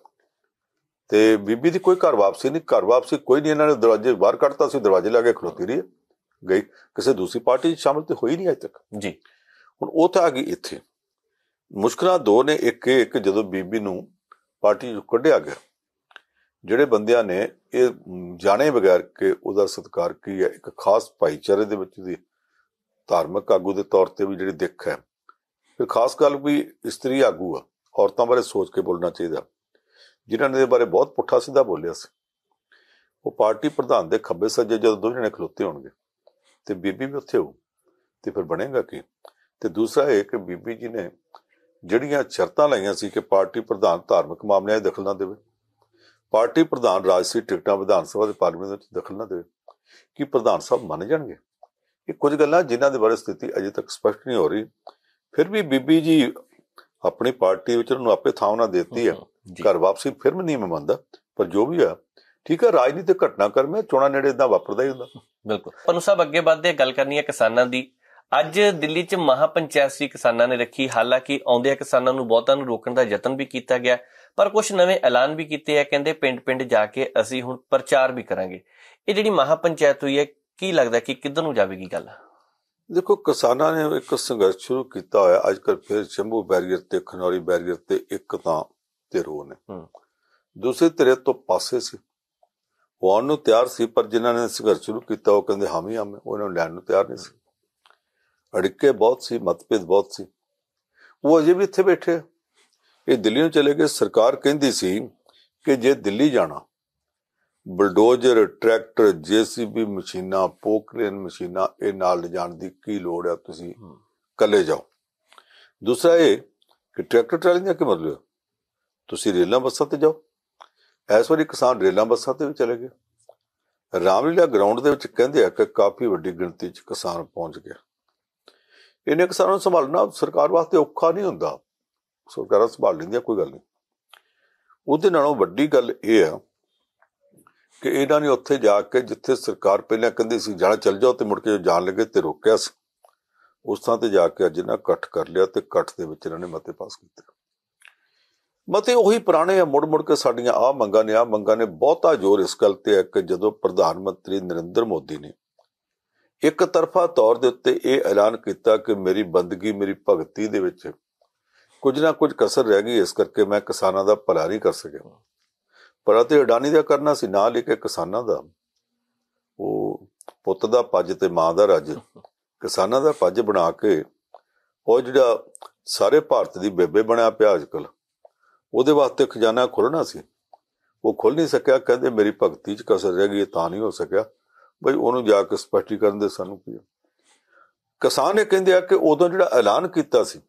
Speaker 2: ਤੇ ਬੀਬੀ ਦੀ ਕੋਈ ਘਰ ਵਾਪਸੀ ਨਹੀਂ ਘਰ ਵਾਪਸੀ ਕੋਈ ਨਹੀਂ ਇਹਨਾਂ ਨੇ ਦਰਵਾਜ਼ੇ ਬਾਹਰ ਕੱਢਤਾ ਸੀ ਦਰਵਾਜ਼ੇ ਲਾ ਕੇ ਖਲੋਤੀ ਰਹੀ ਗਈ ਕਿਸੇ ਦੂਸਰੀ ਪਾਰਟੀ ਸ਼ਾਮਲ ਤੇ ਹੋਈ ਨਹੀਂ ਅਜੇ ਤੱਕ ਜੀ ਹੁਣ ਉਹ ਤਾਂ ਆ ਗਈ ਇੱਥੇ ਮੁਸ਼ਕਲਾਂ ਦੋ ਨੇ ਇੱਕ ਇੱਕ ਜਦੋਂ ਬੀਬੀ ਨੂੰ ਪਾਰਟੀ ਚੋਂ ਕੱਢਿਆ ਗਿਆ ਜਿਹੜੇ ਬੰਦਿਆਂ ਨੇ ਇਹ ਜਾਣੇ ਬਗੈਰ ਕਿ ਉਹਦਾ ਸਤਕਾਰ ਕੀ ਹੈ ਇੱਕ ਖਾਸ ਭਾਈਚਾਰੇ ਦੇ ਵਿੱਚ ਦੀ ਧਾਰਮਿਕ ਆਗੂ ਦੇ ਤੌਰ ਤੇ ਵੀ ਜਿਹੜੀ ਦਿੱਖ ਹੈ ਫਿਰ ਖਾਸ ਗੱਲ ਵੀ ਇਸਤਰੀ ਆਗੂ ਆ ਔਰਤਾਂ ਬਾਰੇ ਸੋਚ ਕੇ ਬੋਲਣਾ ਚਾਹੀਦਾ ਜਿਨ੍ਹਾਂ ਨੇ ਇਹ ਬਾਰੇ ਬਹੁਤ ਪੁੱਠਾ ਸਿੱਧਾ ਬੋਲਿਆ ਸੀ ਉਹ ਪਾਰਟੀ ਪ੍ਰਧਾਨ ਦੇ ਖੱਬੇ ਸੱਜੇ ਜਦੋਂ ਦੋ ਜਣੇ ਖਲੋਤੇ ਹੋਣਗੇ ਤੇ ਬੀਬੀ ਵੀ ਉੱਥੇ ਹੋ ਤੇ ਫਿਰ ਬਣੇਗਾ ਕੀ ਤੇ ਦੂਸਰਾ ਇਹ ਕਿ ਬੀਬੀ ਜੀ ਨੇ ਜਿਹੜੀਆਂ ਚਰਤਾ ਲਾਈਆਂ ਸੀ ਕਿ ਪਾਰਟੀ ਪ੍ਰਧਾਨ ਧਾਰਮਿਕ ਮਾਮਲਿਆਂ 'ਚ ਦਖਲ ਨਾ ਦੇਵੇ ਪਾਰਟੀ ਪ੍ਰਧਾਨ ਰਾਜਸੀ ਟਿਕਟਾਂ ਵਿਧਾਨ ਸਭਾ ਦੇ ਪਾਰਲੀਮੈਂਟ ਵਿੱਚ ਦਖਲ ਨਾ ਦੇਵੇ ਕਿ ਪ੍ਰਧਾਨ ਸਾਹਿਬ ਮੰਨ ਜਾਣਗੇ ਇਹ ਕੁਝ ਗੱਲਾਂ ਜਿਨ੍ਹਾਂ ਦੇ ਬਾਰੇ ਸਥਿਤੀ ਅਜੇ ਤੱਕ ਸਪਸ਼ਟ ਨਹੀਂ ਹੋ ਰਹੀ ਫਿਰ ਵੀ ਬੀਬੀ ਜੀ ਆਪਣੀ ਪਾਰਟੀ ਵਿੱਚ ਉਹਨੂੰ ਆਪੇ ਥਾਂ ਉਹਨਾਂ ਦਿੱਤੀ ਆ ਘਰ ਵਾਪਸੀ ਫਿਰ ਵੀ ਨਹੀਂ ਮੰਨਦਾ ਪਰ ਜੋ ਵੀ ਆ ਠੀਕ ਹੈ ਰਾਜਨੀਤਿਕ ਕਰ ਹੈ ਚੋਣਾਂ ਨੇੜੇ ਇਦਾਂ ਵਾਪਰਦਾ ਹੀ ਹੁੰਦਾ
Speaker 1: ਬਿਲਕੁਲ ਪਨੂ ਸਾਹਿਬ ਅੱਗੇ ਵੱਧਦੇ ਗੱਲ ਕਰਨੀ ਹੈ ਕਿਸਾਨਾਂ ਦੀ ਅੱਜ ਦਿੱਲੀ 'ਚ ਮਹਾਪੰਚਾਇਤ ਸੀ ਕਿਸਾਨਾਂ ਨੇ ਰੱਖੀ ਹਾਲਾਂਕਿ ਆਉਂਦੇ ਕਿਸਾਨਾਂ ਨੂੰ ਬਹੁਤਾਂ ਨੂੰ ਰੋਕਣ ਦਾ ਯਤਨ ਵੀ ਕੀਤਾ ਗਿਆ ਪਰ ਕੁਝ ਨਵੇਂ ਐਲਾਨ ਵੀ ਕੀਤੇ ਆ ਕਹਿੰਦੇ ਪਿੰਡ-ਪਿੰਡ ਜਾ ਕੇ ਅਸੀਂ ਹੁਣ ਪ੍ਰਚਾਰ ਵੀ ਕਰਾਂਗੇ ਇਹ ਜਿਹੜੀ ਮਹਾਪੰਚਾਇਤ ਹੋਈ ਹੈ ਕੀ ਲੱਗਦਾ ਕਿ ਕਿੱਧਰ ਨੂੰ ਜਾਵੇਗੀ ਗੱਲ ਦੇਖੋ ਕਿਸਾਨਾਂ ਨੇ
Speaker 2: ਇੱਕ ਸੰਘਰਸ਼ ਸ਼ੁਰੂ ਕੀਤਾ ਹੋਇਆ ਅੱਜਕੱਲ ਫਿਰ ਚੰਬੂ ਬੈਰੀਅਰ ਤੇ ਖਨੌਰੀ ਬੈਰੀਅਰ ਤੇ ਇੱਕ ਤਾਂ ਤੇ ਰੋ ਨੇ ਦੂਸਰੇ ਤਰੇ ਤੋਂ ਪਾਸੇ ਸੀ ਉਹਨਾਂ ਨੂੰ ਤਿਆਰ ਸੀ ਪਰ ਜਿਨ੍ਹਾਂ ਨੇ ਸੰਘਰਸ਼ ਸ਼ੁਰੂ ਕੀਤਾ ਉਹ ਕਹਿੰਦੇ ਹਾਂ ਹਾਮੀ ਮੈਂ ਉਹਨਾਂ ਨੂੰ ਲੈਣ ਨੂੰ ਤਿਆਰ ਨਹੀਂ ਸੀ ਅੜਿੱਕੇ ਬਹੁਤ ਸੀ ਮਤਭੇਦ ਬਹੁਤ ਸੀ ਉਹ ਅਜੇ ਵੀ ਇੱਥੇ ਬੈਠੇ ਇਹ ਦਿੱਲੀ ਨੂੰ ਚਲੇ ਗਏ ਸਰਕਾਰ ਕਹਿੰਦੀ ਸੀ ਕਿ ਜੇ ਦਿੱਲੀ ਜਾਣਾ ਬਲਡੋਜ਼ਰ ਟਰੈਕਟਰ ਜੀਸੀਬੀ ਮਸ਼ੀਨਾਂ ਪੋਕਰੇਨ ਮਸ਼ੀਨਾਂ ਇਹ ਨਾਲ ਲਿਜਾਣ ਦੀ ਕੀ ਲੋੜ ਹੈ ਤੁਸੀਂ ਕੱਲੇ ਜਾਓ ਦੂਸਰਾ ਇਹ ਕਿ ਟਰੈਕਟਰ ਟਰਾਲੀ ਦਾ ਕੀ ਮਤਲਬ ਤੁਸੀਂ ਰੇਲਾਂ ਬੱਸਾਂ ਤੇ ਜਾਓ ਐਸ ਵਾਰੀ ਕਿਸਾਨ ਰੇਲਾਂ ਬੱਸਾਂ ਤੇ ਵੀ ਚਲੇ ਗਏ ਰਾਮਲੀਲਾ ਗਰਾਊਂਡ ਦੇ ਵਿੱਚ ਕਹਿੰਦੇ ਆ ਕਿ ਕਾਫੀ ਵੱਡੀ ਗਿਣਤੀ 'ਚ ਕਿਸਾਨ ਪਹੁੰਚ ਗਿਆ ਇਹਨੇ ਕਿਸਾਨਾਂ ਨੂੰ ਸੰਭਾਲਣਾ ਸਰਕਾਰ ਵਾਸਤੇ ਔਖਾ ਨਹੀਂ ਹੁੰਦਾ ਸਰਕਾਰਾਂ ਸੰਭਾਲ ਲੈਂਦੀਆਂ ਕੋਈ ਗੱਲ ਨਹੀਂ ਉਹਦੇ ਨਾਲੋਂ ਵੱਡੀ ਗੱਲ ਇਹ ਆ ਕਿ ਇਹਨਾਂ ਨੇ ਉੱਥੇ ਜਾ ਕੇ ਜਿੱਥੇ ਸਰਕਾਰ ਪਹਿਲਾਂ ਕਹਿੰਦੀ ਸੀ ਜਾਣਾ ਚੱਲ ਜਾਓ ਤੇ ਮੁੜ ਕੇ ਜਾਣ ਲੱਗੇ ਤੇ ਰੋਕਿਆ ਸੀ ਉਸ ਥਾਂ ਤੇ ਜਾ ਕੇ ਅੱਜ ਇਹਨਾਂ ਇਕੱਠ ਕਰ ਲਿਆ ਤੇ ਇਕੱਠ ਦੇ ਵਿੱਚ ਇਹਨਾਂ ਨੇ ਮਤੇ ਪਾਸ ਕੀਤੇ ਮਤੇ ਉਹੀ ਪੁਰਾਣੇ ਆ ਮੁੜ ਮੁੜ ਕੇ ਸਾਡੀਆਂ ਆ ਮੰਗਾਂ ਨੇ ਆ ਮੰਗਾਂ ਨੇ ਬਹੁਤਾ ਜ਼ੋਰ ਇਸ ਗੱਲ ਤੇ ਆ ਕਿ ਜਦੋਂ ਪ੍ਰਧਾਨ ਮੰਤਰੀ ਨਰਿੰਦਰ ਮੋਦੀ ਨੇ ਇੱਕ ਤਰਫਾ ਤੌਰ ਦੇ ਉੱਤੇ ਇਹ ਐਲਾਨ ਕੀਤਾ ਕਿ ਮੇਰੀ ਬੰਦਗੀ ਮੇਰੀ ਭਗਤੀ ਦੇ ਵਿੱਚ ਕੁਝ ਨਾ ਕੁਝ ਕਸਰ ਰਹਿ ਗਈ ਇਸ ਕਰਕੇ ਮੈਂ ਕਿਸਾਨਾਂ ਦਾ ਭਲਾ ਨਹੀਂ ਕਰ ਸਕਿਆ ਪਰ ਤੇ ਅਡਾਨੀ ਦਾ ਕਰਨਾ ਸੀ ਨਾਲ ਲੈ ਕੇ ਕਿਸਾਨਾਂ ਦਾ ਉਹ ਪੁੱਤ ਦਾ ਪੱਜ ਤੇ ਮਾਂ ਦਾ ਰਾਜ ਕਿਸਾਨਾਂ ਦਾ ਪੱਜ ਬਣਾ ਕੇ ਉਹ ਜਿਹੜਾ ਸਾਰੇ ਭਾਰਤ ਦੀ ਬੇਬੇ ਬਣਿਆ ਪਿਆ ਅੱਜਕੱਲ ਉਹਦੇ ਵਾਸਤੇ ਖਜ਼ਾਨਾ ਖੋਲਣਾ ਸੀ ਉਹ ਖੋਲ ਨਹੀਂ ਸਕਿਆ ਕਹਿੰਦੇ ਮੇਰੀ ਭਗਤੀ 'ਚ ਕਸਰ ਰਹਿ ਗਈ ਤਾਂ ਨਹੀਂ ਹੋ ਸਕਿਆ ਬਈ ਉਹਨੂੰ ਜਾ ਕੇ ਸਪਸ਼ਟੀਕਰਨ ਦੇ ਸਾਨੂੰ ਕੀ ਕਿਸਾਨ ਇਹ ਕਹਿੰਦੇ ਆ ਕਿ ਉਦੋਂ ਜਿਹੜਾ ਐਲਾਨ ਕੀਤਾ ਸੀ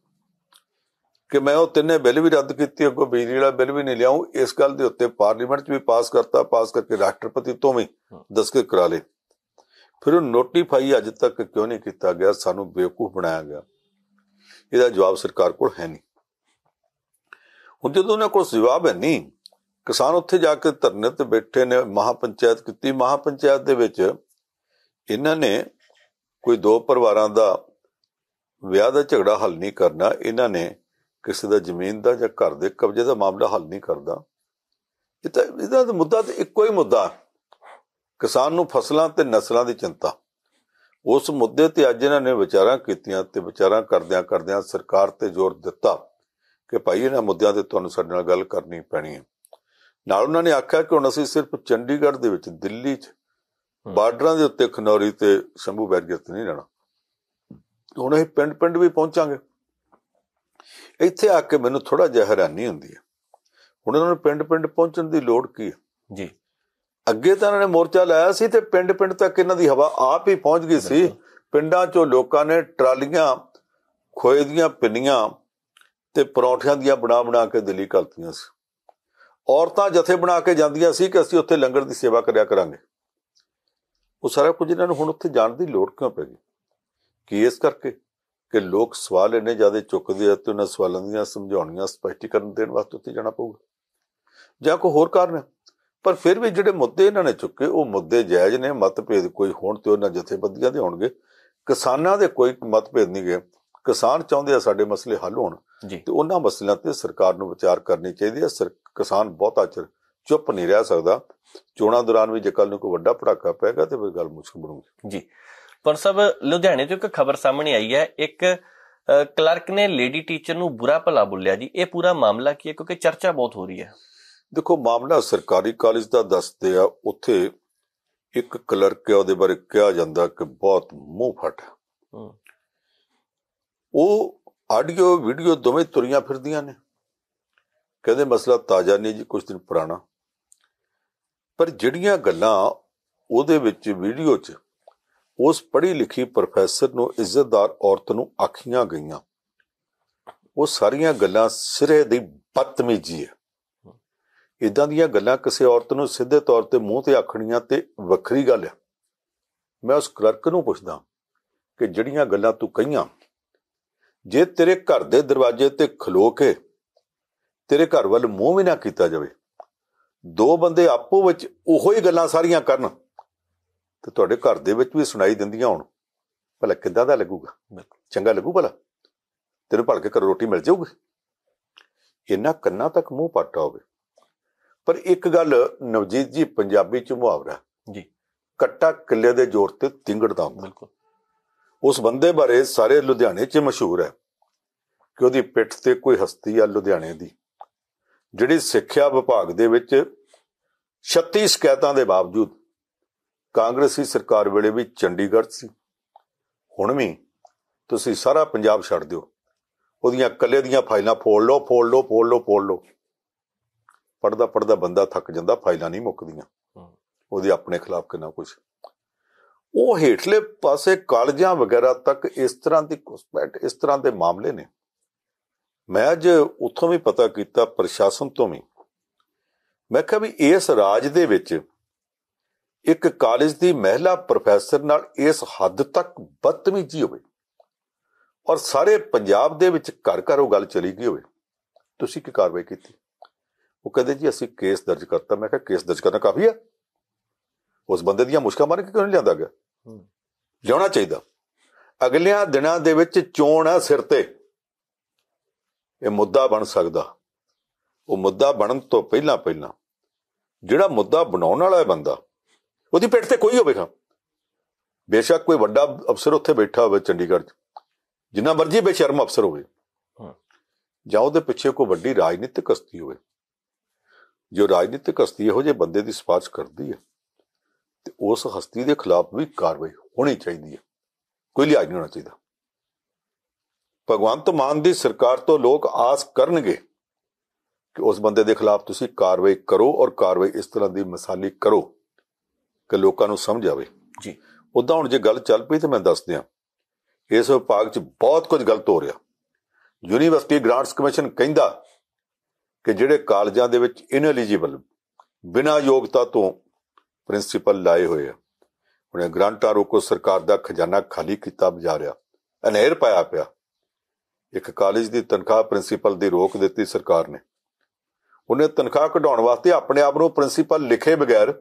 Speaker 2: ਕਿ ਮੈਂ ਉਹ ਤਿੰਨੇ ਬਿੱਲ ਵੀ ਰੱਦ ਕੀਤੇ ਅੱਗੋਂ ਬਿਜਲੀ ਵਾਲਾ ਬਿੱਲ ਵੀ ਨਹੀਂ ਲਿਆਉਂ ਇਸ ਗੱਲ ਦੇ ਉੱਤੇ ਪਾਰਲੀਮੈਂਟ 'ਚ ਵੀ ਪਾਸ ਕਰਤਾ ਪਾਸ ਕਰਕੇ ਰਾਸ਼ਟਰਪਤੀ ਤੋਂ ਵੀ ਦਸਕੇ ਕਰਾ ਲਏ ਫਿਰ ਉਹ ਨੋਟੀਫਾਈ ਅੱਜ ਤੱਕ ਕਿਉਂ ਨਹੀਂ ਕੀਤਾ ਗਿਆ ਸਾਨੂੰ ਬੇਵਕੂਫ ਬਣਾਇਆ ਗਿਆ ਇਹਦਾ ਜਵਾਬ ਸਰਕਾਰ ਕੋਲ ਹੈ ਨਹੀਂ ਹੁਣ ਜਦੋਂ ਉਹਨਾਂ ਕੋਲ ਜਵਾਬ ਹੈ ਨਹੀਂ ਕਿਸਾਨ ਉੱਥੇ ਜਾ ਕੇ ਧਰਨੇ ਤੇ ਬੈਠੇ ਨੇ ਮਹਾਪੰਚਾਇਤ ਕੀਤੀ ਮਹਾਪੰਚਾਇਤ ਦੇ ਵਿੱਚ ਇਹਨਾਂ ਨੇ ਕੋਈ ਦੋ ਪਰਿਵਾਰਾਂ ਦਾ ਵਿਆਹ ਦਾ ਝਗੜਾ ਹੱਲ ਨਹੀਂ ਕਰਨਾ ਇਹਨਾਂ ਨੇ ਕਿਸੇ ਦਾ ਜ਼ਮੀਨ ਦਾ ਜਾਂ ਘਰ ਦੇ ਕਬਜ਼ੇ ਦਾ ਮਾਮਲਾ ਹੱਲ ਨਹੀਂ ਕਰਦਾ ਇਹ ਤਾਂ ਇਹਦਾ ਮੁੱਦਾ ਤੇ ਇੱਕੋ ਹੀ ਮੁੱਦਾ ਕਿਸਾਨ ਨੂੰ ਫਸਲਾਂ ਤੇ ਨਸਲਾਂ ਦੀ ਚਿੰਤਾ ਉਸ ਮੁੱਦੇ ਤੇ ਅੱਜ ਇਹਨਾਂ ਨੇ ਵਿਚਾਰਾਂ ਕੀਤੀਆਂ ਤੇ ਵਿਚਾਰਾਂ ਕਰਦਿਆਂ ਕਰਦਿਆਂ ਸਰਕਾਰ ਤੇ ਜ਼ੋਰ ਦਿੱਤਾ ਕਿ ਭਾਈ ਇਹਨਾਂ ਮੁੱਦਿਆਂ ਤੇ ਤੁਹਾਨੂੰ ਸਾਡੇ ਨਾਲ ਗੱਲ ਕਰਨੀ ਪੈਣੀ ਹੈ ਨਾਲ ਉਹਨਾਂ ਨੇ ਆਖਿਆ ਕਿ ਹੁਣ ਅਸੀਂ ਸਿਰਫ ਚੰਡੀਗੜ੍ਹ ਦੇ ਵਿੱਚ ਦਿੱਲੀ 'ਚ ਬਾਰਡਰਾਂ ਦੇ ਉੱਤੇ ਖਨੌਰੀ ਤੇ ਸ਼ੰਭੂ ਬੈਰਗਤ ਨਹੀਂ ਰਹਿਣਾ ਹੁਣ ਇਹ ਪਿੰਡ ਪਿੰਡ ਵੀ ਪਹੁੰਚਾਂਗੇ ਇੱਥੇ ਆ ਕੇ ਮੈਨੂੰ ਥੋੜਾ ਜਿਹਾ ਹੈਰਾਨੀ ਹੁੰਦੀ ਹੈ ਹੁਣ ਉਹਨਾਂ ਨੂੰ ਪਿੰਡ-ਪਿੰਡ ਪਹੁੰਚਣ ਦੀ ਲੋੜ ਕੀ ਹੈ ਜੀ ਅੱਗੇ ਤਾਂ ਇਹਨਾਂ ਨੇ ਮੋਰਚਾ ਲਾਇਆ ਸੀ ਤੇ ਪਿੰਡ-ਪਿੰਡ ਤੱਕ ਇਹਨਾਂ ਦੀ ਹਵਾ ਆਪ ਹੀ ਪਹੁੰਚ ਗਈ ਸੀ ਪਿੰਡਾਂ 'ਚੋਂ ਲੋਕਾਂ ਨੇ ਟਰਾਲੀਆਂ ਖੋਏ ਦੀਆਂ ਪਿੰਨੀਆਂ ਤੇ ਪਰੌਂਠਿਆਂ ਦੀਆਂ ਬਣਾ-ਬਣਾ ਕੇ ਦਿੱਲੀ ਕਰਤੀਆਂ ਸੀ ਔਰਤਾਂ ਜਥੇ ਬਣਾ ਕੇ ਜਾਂਦੀਆਂ ਸੀ ਕਿ ਅਸੀਂ ਉੱਥੇ ਲੰਗਰ ਦੀ ਸੇਵਾ ਕਰਿਆ ਕਰਾਂਗੇ ਉਹ ਸਾਰਾ ਕੁਝ ਇਹਨਾਂ ਨੂੰ ਹੁਣ ਉੱਥੇ ਜਾਣ ਦੀ ਲੋੜ ਕਿਉਂ ਪੈ ਗਈ ਕੀ ਇਸ ਕਰਕੇ ਕਿ ਲੋਕ ਸਵਾਲ ਇੰਨੇ ਜ਼ਿਆਦਾ ਚੁੱਕਦੇ ਆ ਤੇ ਉਹਨਾਂ ਸਵਾਲਾਂ ਦੀਆਂ ਸਮਝਾਉਣੀਆਂ ਸਪਸ਼ਟੀਕਰਨ ਦੇਣ ਵਾਸਤੇ ਉੱਤੇ ਜਾਣਾ ਪਊਗਾ ਜਾਂ ਕੋਈ ਹੋਰ ਕਾਰਨ ਹੈ ਪਰ ਫਿਰ ਵੀ ਜਿਹੜੇ ਮੁੱਦੇ ਇਹਨਾਂ ਨੇ ਚੁੱਕੇ ਉਹ ਮੁੱਦੇ ਜਾਇਜ਼ ਨੇ ਮਤਭੇਦ ਕੋਈ ਹੋਣ ਤੇ ਉਹਨਾਂ ਜਥੇਬੰਦੀਆਂ ਦੇ ਹੋਣਗੇ ਕਿਸਾਨਾਂ ਦੇ ਕੋਈ ਮਤਭੇਦ ਨਹੀਂ ਗਏ ਕਿਸਾਨ ਚਾਹੁੰਦੇ ਆ ਸਾਡੇ ਮਸਲੇ ਹੱਲ ਹੋਣ ਤੇ ਉਹਨਾਂ ਮਸਲਿਆਂ ਤੇ ਸਰਕਾਰ ਨੂੰ ਵਿਚਾਰ ਕਰਨੀ ਚਾਹੀਦੀ ਹੈ ਕਿਸਾਨ ਬਹੁਤਾ ਚਿਰ ਚੁੱਪ ਨਹੀਂ ਰਹਿ ਸਕਦਾ ਚੋਣਾਂ ਦੌਰਾਨ ਵੀ ਜੇ ਕੱਲ ਨੂੰ ਕੋਈ ਵੱਡਾ ਪੜਾਕਾ ਪੈਗਾ ਤੇ ਫਿਰ ਗੱਲ ਮੁਸ਼ਕਲ ਬਣੂਗੀ
Speaker 1: ਜੀ ਪਰ ਸਭ ਲੁਧਿਆਣੇ ਤੋਂ ਇੱਕ ਖਬਰ ਸਾਹਮਣੇ ਆਈ ਹੈ ਇੱਕ ਕਲਰਕ ਨੇ ਲੇਡੀ ਟੀਚਰ ਨੂੰ ਬੁਰਾ ਭਲਾ ਬੋਲਿਆ ਜੀ ਇਹ ਪੂਰਾ ਮਾਮਲਾ ਕੀ ਹੈ ਕਿਉਂਕਿ ਚਰਚਾ ਬਹੁਤ ਹੋ ਰਹੀ ਹੈ
Speaker 2: ਦੇਖੋ ਮਾਮਲਾ ਸਰਕਾਰੀ ਕਾਲਜ ਦਾ ਦੱਸਦੇ ਆ ਉੱਥੇ ਇੱਕ ਕਲਰਕ ਹੈ ਉਹਦੇ ਬਾਰੇ ਕਿਹਾ ਜਾਂਦਾ ਕਿ ਬਹੁਤ ਮੂੰਹ ਫਟ ਉਹ ਆਡੀਓ ਵੀਡੀਓ ਦੋਵੇਂ ਤੁਰੀਆਂ ਫਿਰਦੀਆਂ ਨੇ ਕਹਿੰਦੇ ਮਸਲਾ ਤਾਜ਼ਾ ਨਹੀਂ ਜੀ ਕੁਝ ਦਿਨ ਪੁਰਾਣਾ ਪਰ ਜਿਹੜੀਆਂ ਗੱਲਾਂ ਉਹਦੇ ਵਿੱਚ ਵੀਡੀਓ 'ਚ ਉਸ ਪੜ੍ਹੀ ਲਿਖੀ ਪ੍ਰੋਫੈਸਰ ਨੂੰ ਇੱਜ਼ਤਦਾਰ ਔਰਤ ਨੂੰ ਆਖੀਆਂ ਗਈਆਂ ਉਹ ਸਾਰੀਆਂ ਗੱਲਾਂ ਸਿਰੇ ਦੀ ਬਤਮੀਜੀ ਹੈ ਇਦਾਂ ਦੀਆਂ ਗੱਲਾਂ ਕਿਸੇ ਔਰਤ ਨੂੰ ਸਿੱਧੇ ਤੌਰ ਤੇ ਮੂੰਹ ਤੇ ਆਖਣੀਆਂ ਤੇ ਵੱਖਰੀ ਗੱਲ ਹੈ ਮੈਂ ਉਸ ਕਲਰਕ ਨੂੰ ਪੁੱਛਦਾ ਕਿ ਜਿਹੜੀਆਂ ਗੱਲਾਂ ਤੂੰ ਕਹੀਆਂ ਜੇ ਤੇਰੇ ਘਰ ਦੇ ਦਰਵਾਜ਼ੇ ਤੇ ਖਲੋ ਕੇ ਤੇਰੇ ਘਰ ਵੱਲ ਮੂੰਹ ਵੀ ਨਾ ਕੀਤਾ ਜਾਵੇ ਦੋ ਬੰਦੇ ਆਪੋ ਵਿੱਚ ਉਹੋ ਹੀ ਗੱਲਾਂ ਸਾਰੀਆਂ ਕਰਨ ਤੇ ਤੁਹਾਡੇ ਘਰ ਦੇ ਵਿੱਚ ਵੀ ਸੁਣਾਈ ਦਿੰਦੀਆਂ ਹੋਣ ਭਲਾ ਕਿੱਦਾਂ ਦਾ ਲੱਗੂਗਾ ਚੰਗਾ ਲੱਗੂ ਭਲਾ ਤੈਨੂੰ ਭਲਕੇ ਕਰ ਰੋਟੀ ਮਿਲ ਜਾਊਗੀ ਇਹਨਾਂ ਕੰਨਾਂ ਤੱਕ ਮੂੰਹ ਪਾਟਾ ਹੋਵੇ ਪਰ ਇੱਕ ਗੱਲ ਨਵਜੀਤ ਜੀ ਪੰਜਾਬੀ ਚ ਮੁਹਾਵਰਾ ਜੀ ਕੱਟਾ ਕਿੱਲੇ ਦੇ ਜ਼ੋਰ ਤੇ ਤਿੰਗੜਦਾ ਹੁੰਦਾ ਬਿਲਕੁਲ ਉਸ ਬੰਦੇ ਬਾਰੇ ਸਾਰੇ ਲੁਧਿਆਣੇ 'ਚ ਮਸ਼ਹੂਰ ਹੈ ਕਿ ਉਹਦੀ ਪਿੱਠ ਤੇ ਕੋਈ ਹਸਤੀ ਆ ਲੁਧਿਆਣੇ ਦੀ ਜਿਹੜੀ ਸਿੱਖਿਆ ਵਿਭਾਗ ਦੇ ਵਿੱਚ 36 ਸ਼ਿਕਾਇਤਾਂ ਦੇ ਬਾਵਜੂਦ ਕਾਂਗਰਸੀ ਸਰਕਾਰ ਵੇਲੇ ਵੀ ਚੰਡੀਗੜ੍ਹ ਸੀ ਹੁਣ ਵੀ ਤੁਸੀਂ ਸਾਰਾ ਪੰਜਾਬ ਛੱਡ ਦਿਓ ਉਹਦੀਆਂ ਕੱਲੇ ਦੀਆਂ ਫਾਈਲਾਂ ਫੋਲ ਲਓ ਫੋਲ ਲਓ ਫੋਲ ਲਓ ਫੋਲ ਲਓ ਪੜਦਾ ਪੜਦਾ ਬੰਦਾ ਥੱਕ ਜਾਂਦਾ ਫਾਈਲਾਂ ਨਹੀਂ ਮੁੱਕਦੀਆਂ ਉਹਦੇ ਆਪਣੇ ਖਿਲਾਫ ਕਿੰਨਾ ਕੁਝ ਉਹ ਹੇਠਲੇ ਪਾਸੇ ਕਾਲਜਾਂ ਵਗੈਰਾ ਤੱਕ ਇਸ ਤਰ੍ਹਾਂ ਦੀ ਕੁਸਪੈਟ ਇਸ ਤਰ੍ਹਾਂ ਦੇ ਮਾਮਲੇ ਨੇ ਮੈਂ ਅੱਜ ਉੱਥੋਂ ਵੀ ਪਤਾ ਕੀਤਾ ਪ੍ਰਸ਼ਾਸਨ ਤੋਂ ਵੀ ਮੈਂ ਕਿਹਾ ਵੀ ਇਸ ਰਾਜ ਦੇ ਵਿੱਚ ਇੱਕ ਕਾਲਜ ਦੀ ਮਹਿਲਾ ਪ੍ਰੋਫੈਸਰ ਨਾਲ ਇਸ ਹੱਦ ਤੱਕ ਬਦਤਮੀਜ਼ੀ ਹੋਵੇ ਔਰ ਸਾਰੇ ਪੰਜਾਬ ਦੇ ਵਿੱਚ ਘਰ ਘਰ ਉਹ ਗੱਲ ਚਲੀ ਗਈ ਹੋਵੇ ਤੁਸੀਂ ਕੀ ਕਾਰਵਾਈ ਕੀਤੀ ਉਹ ਕਹਿੰਦੇ ਜੀ ਅਸੀਂ ਕੇਸ ਦਰਜ ਕਰਤਾ ਮੈਂ ਕਿਹਾ ਕੇਸ ਦਰਜ ਕਰਨਾ ਕਾਫੀ ਆ ਉਸ ਬੰਦੇ ਦੀਆਂ ਮੁਸ਼ਕਲਾਂ ਮਾਰ ਕੇ ਕਿਉਂ ਨਹੀਂ ਲਿਆਂਦਾ ਗਿਆ ਲਿਆਉਣਾ ਚਾਹੀਦਾ ਅਗਲਿਆਂ ਦਿਨਾਂ ਦੇ ਵਿੱਚ ਚੋਣ ਆ ਸਿਰ ਤੇ ਇਹ ਮੁੱਦਾ ਬਣ ਸਕਦਾ ਉਹ ਮੁੱਦਾ ਬਣਨ ਤੋਂ ਪਹਿਲਾਂ ਪਹਿਲਾਂ ਜਿਹੜਾ ਮੁੱਦਾ ਬਣਾਉਣ ਵਾਲਾ ਹੈ ਬੰਦਾ ਉਹਦੀ ਪਿੱਠ ਤੇ ਕੋਈ ਹੋਵੇਗਾ ਬੇਸ਼ੱਕ ਕੋਈ ਵੱਡਾ ਅਫਸਰ ਉੱਥੇ ਬੈਠਾ ਹੋਵੇ ਚੰਡੀਗੜ੍ਹ 'ਚ ਜਿੰਨਾ ਮਰਜ਼ੀ ਬੇਸ਼ਰਮ ਅਫਸਰ ਹੋਵੇ ਜਾਂ ਉਹਦੇ ਪਿੱਛੇ ਕੋਈ ਵੱਡੀ ਰਾਜਨੀਤਿਕ ਹਸਤੀ ਹੋਵੇ ਜੋ ਰਾਜਨੀਤਿਕ ਹਸਤੀ ਇਹੋ ਜਿਹੇ ਬੰਦੇ ਦੀ ਸਿਫਾਰਿਸ਼ ਕਰਦੀ ਹੈ ਤੇ ਉਸ ਹਸਤੀ ਦੇ ਖਿਲਾਫ ਵੀ ਕਾਰਵਾਈ ਹੋਣੀ ਚਾਹੀਦੀ ਹੈ ਕੋਈ ਲਿਹਾਜ਼ ਨਹੀਂ ਹੋਣਾ ਚਾਹੀਦਾ ਭਗਵੰਤ ਮਾਨ ਦੀ ਸਰਕਾਰ ਤੋਂ ਲੋਕ ਆਸ ਕਰਨਗੇ ਕਿ ਉਸ ਬੰਦੇ ਦੇ ਖਿਲਾਫ ਤੁਸੀਂ ਕਾਰਵਾਈ ਕਰੋ ਔਰ ਕਾਰਵਾਈ ਇਸ ਤਰ੍ਹਾਂ ਦੀ ਮਿਸਾਲੀ ਕਰੋ ਕਿ ਲੋਕਾਂ ਨੂੰ ਸਮਝ ਆਵੇ ਜੀ ਉਦਾਂ ਹੁਣ ਜੇ ਗੱਲ ਚੱਲ ਪਈ ਤੇ ਮੈਂ ਦੱਸ ਦਿਆਂ ਇਸ ਵਿਭਾਗ 'ਚ ਬਹੁਤ ਕੁਝ ਗਲਤ ਹੋ ਰਿਹਾ ਯੂਨੀਵਰਸਿਟੀ ਗ੍ਰਾਂਟਸ ਕਮਿਸ਼ਨ ਕਹਿੰਦਾ ਕਿ ਜਿਹੜੇ ਕਾਲਜਾਂ ਦੇ ਵਿੱਚ ਇਨਐਲੀਜੀਬਲ ਬਿਨਾਂ ਯੋਗਤਾ ਤੋਂ ਪ੍ਰਿੰਸੀਪਲ ਲਾਏ ਹੋਏ ਆ ਉਹਨੇ ਗ੍ਰਾਂਟਾਂ ਰੋਕੋ ਸਰਕਾਰ ਦਾ ਖਜ਼ਾਨਾ ਖਾਲੀ ਕੀਤਾ ਬਜਾ ਰਿਹਾ ਅਨੇਰ ਪਾਇਆ ਪਿਆ ਇੱਕ ਕਾਲਜ ਦੀ ਤਨਖਾਹ ਪ੍ਰਿੰਸੀਪਲ ਦੀ ਰੋਕ ਦਿੱਤੀ ਸਰਕਾਰ ਨੇ ਉਹਨੇ ਤਨਖਾਹ ਕਢਾਉਣ ਵਾਸਤੇ ਆਪਣੇ ਆਪ ਨੂੰ ਪ੍ਰਿੰਸੀਪਲ ਲਿਖੇ ਬਗੈਰ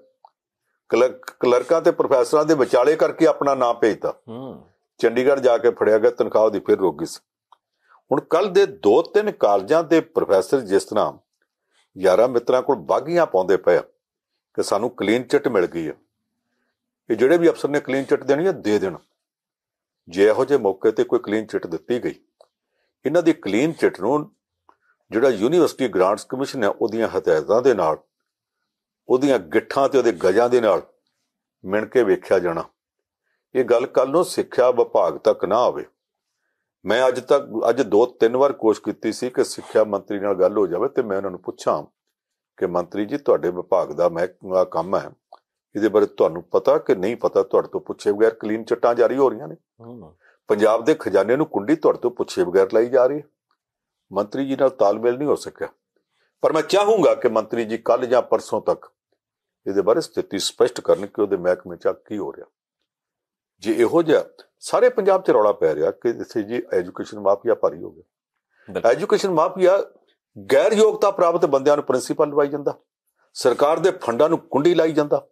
Speaker 2: ਕਲਰਕਾਂ ਤੇ ਪ੍ਰੋਫੈਸਰਾਂ ਦੇ ਵਿਚਾਲੇ ਕਰਕੇ ਆਪਣਾ ਨਾਮ ਭੇਜਤਾ ਹੂੰ ਚੰਡੀਗੜ੍ਹ ਜਾ ਕੇ ਫੜਿਆ ਗਿਆ ਤਨਖਾਹ ਦੀ ਫਿਰ ਰੁਕ ਗਈ ਹੁਣ ਕੱਲ ਦੇ ਦੋ ਤਿੰਨ ਕਾਲਜਾਂ ਦੇ ਪ੍ਰੋਫੈਸਰ ਜਿਸ ਤਰ੍ਹਾਂ ਯਾਰਾ ਮਿੱਤਰਾਂ ਕੋਲ ਬਾਗੀਆਂ ਪਾਉਂਦੇ ਪਏ ਕਿ ਸਾਨੂੰ ਕਲੀਨ ਚਿੱਟ ਮਿਲ ਗਈ ਹੈ ਇਹ ਜਿਹੜੇ ਵੀ ਅਫਸਰ ਨੇ ਕਲੀਨ ਚਿੱਟ ਦੇਣੀ ਹੈ ਦੇ ਦੇਣ ਜੇ ਇਹੋ ਜੇ ਮੌਕੇ ਤੇ ਕੋਈ ਕਲੀਨ ਚਿੱਟ ਦਿੱਤੀ ਗਈ ਇਹਨਾਂ ਦੀ ਕਲੀਨ ਚਿੱਟ ਨੂੰ ਜਿਹੜਾ ਯੂਨੀਵਰਸਿਟੀ ਗ੍ਰਾਂਟਸ ਕਮਿਸ਼ਨ ਹੈ ਉਹਦੀਆਂ ਹਦਾਇਤਾਂ ਦੇ ਨਾਲ ਉਹਦੀਆਂ ਗਿੱਠਾਂ ਤੇ ਉਹਦੇ ਗਜਾਂ ਦੇ ਨਾਲ ਮਿਣ ਕੇ ਵੇਖਿਆ ਜਾਣਾ ਇਹ ਗੱਲ ਕੱਲ ਨੂੰ ਸਿੱਖਿਆ ਵਿਭਾਗ ਤੱਕ ਨਾ ਆਵੇ ਮੈਂ ਅੱਜ ਤੱਕ ਅੱਜ ਦੋ ਤਿੰਨ ਵਾਰ ਕੋਸ਼ਿਸ਼ ਕੀਤੀ ਸੀ ਕਿ ਸਿੱਖਿਆ ਮੰਤਰੀ ਨਾਲ ਗੱਲ ਹੋ ਜਾਵੇ ਤੇ ਮੈਂ ਉਹਨਾਂ ਨੂੰ ਪੁੱਛਾਂ ਕਿ ਮੰਤਰੀ ਜੀ ਤੁਹਾਡੇ ਵਿਭਾਗ ਦਾ ਮਹਿਕਮਾ ਕੰਮ ਹੈ ਇਹਦੇ ਬਾਰੇ ਤੁਹਾਨੂੰ ਪਤਾ ਕਿ ਨਹੀਂ ਪਤਾ ਤੁਹਾਡੇ ਤੋਂ ਪੁੱਛੇ ਬਗੈਰ ਕਲੀਨ ਚਟਾਂ ਜਾਰੀ ਹੋ ਰਹੀਆਂ ਨੇ ਪੰਜਾਬ ਦੇ ਖਜ਼ਾਨੇ ਨੂੰ ਕੁੰਡੀ ਤੁਹਾਡੇ ਤੋਂ ਪੁੱਛੇ ਬਗੈਰ ਲਈ ਜਾ ਰਹੀ ਹੈ ਮੰਤਰੀ ਜੀ ਨਾਲ ਤਾਲਮੇਲ ਨਹੀਂ ਹੋ ਸਕਿਆ ਪਰ ਮੈਂ ਚਾਹੂੰਗਾ ਕਿ ਮੰਤਰੀ ਜੀ ਕੱਲ ਜਾਂ ਪਰਸੋਂ ਤੱਕ ਇਹਦੇ ਬਾਰੇ ਸਥਿਤੀ ਸਪਸ਼ਟ ਕਰਨ ਕਿ ਉਹਦੇ ਮਹਿਕਮੇ 'ਚ ਕੀ ਹੋ ਰਿਹਾ ਜੇ ਇਹੋ ਜਿਹਾ ਸਾਰੇ ਪੰਜਾਬ 'ਚ ਰੌਲਾ ਪੈ ਰਿਹਾ ਕਿ ਜਿੱਥੇ ਜੀ ਐਜੂਕੇਸ਼ਨ ਮਾਫੀਆ ਭਾਰੀ ਹੋ ਗਿਆ ਐਜੂਕੇਸ਼ਨ ਮਾਫੀਆ ਗੈਰ ਯੋਗਤਾ ਪ੍ਰਾਪਤ ਬੰਦਿਆਂ ਨੂੰ ਪ੍ਰਿੰਸੀਪਲ ਲਵਾਈ ਜਾਂਦਾ ਸਰਕਾਰ ਦੇ ਫੰਡਾਂ ਨੂੰ ਕੁੰਡੀ ਲਾਈ ਜਾਂਦਾ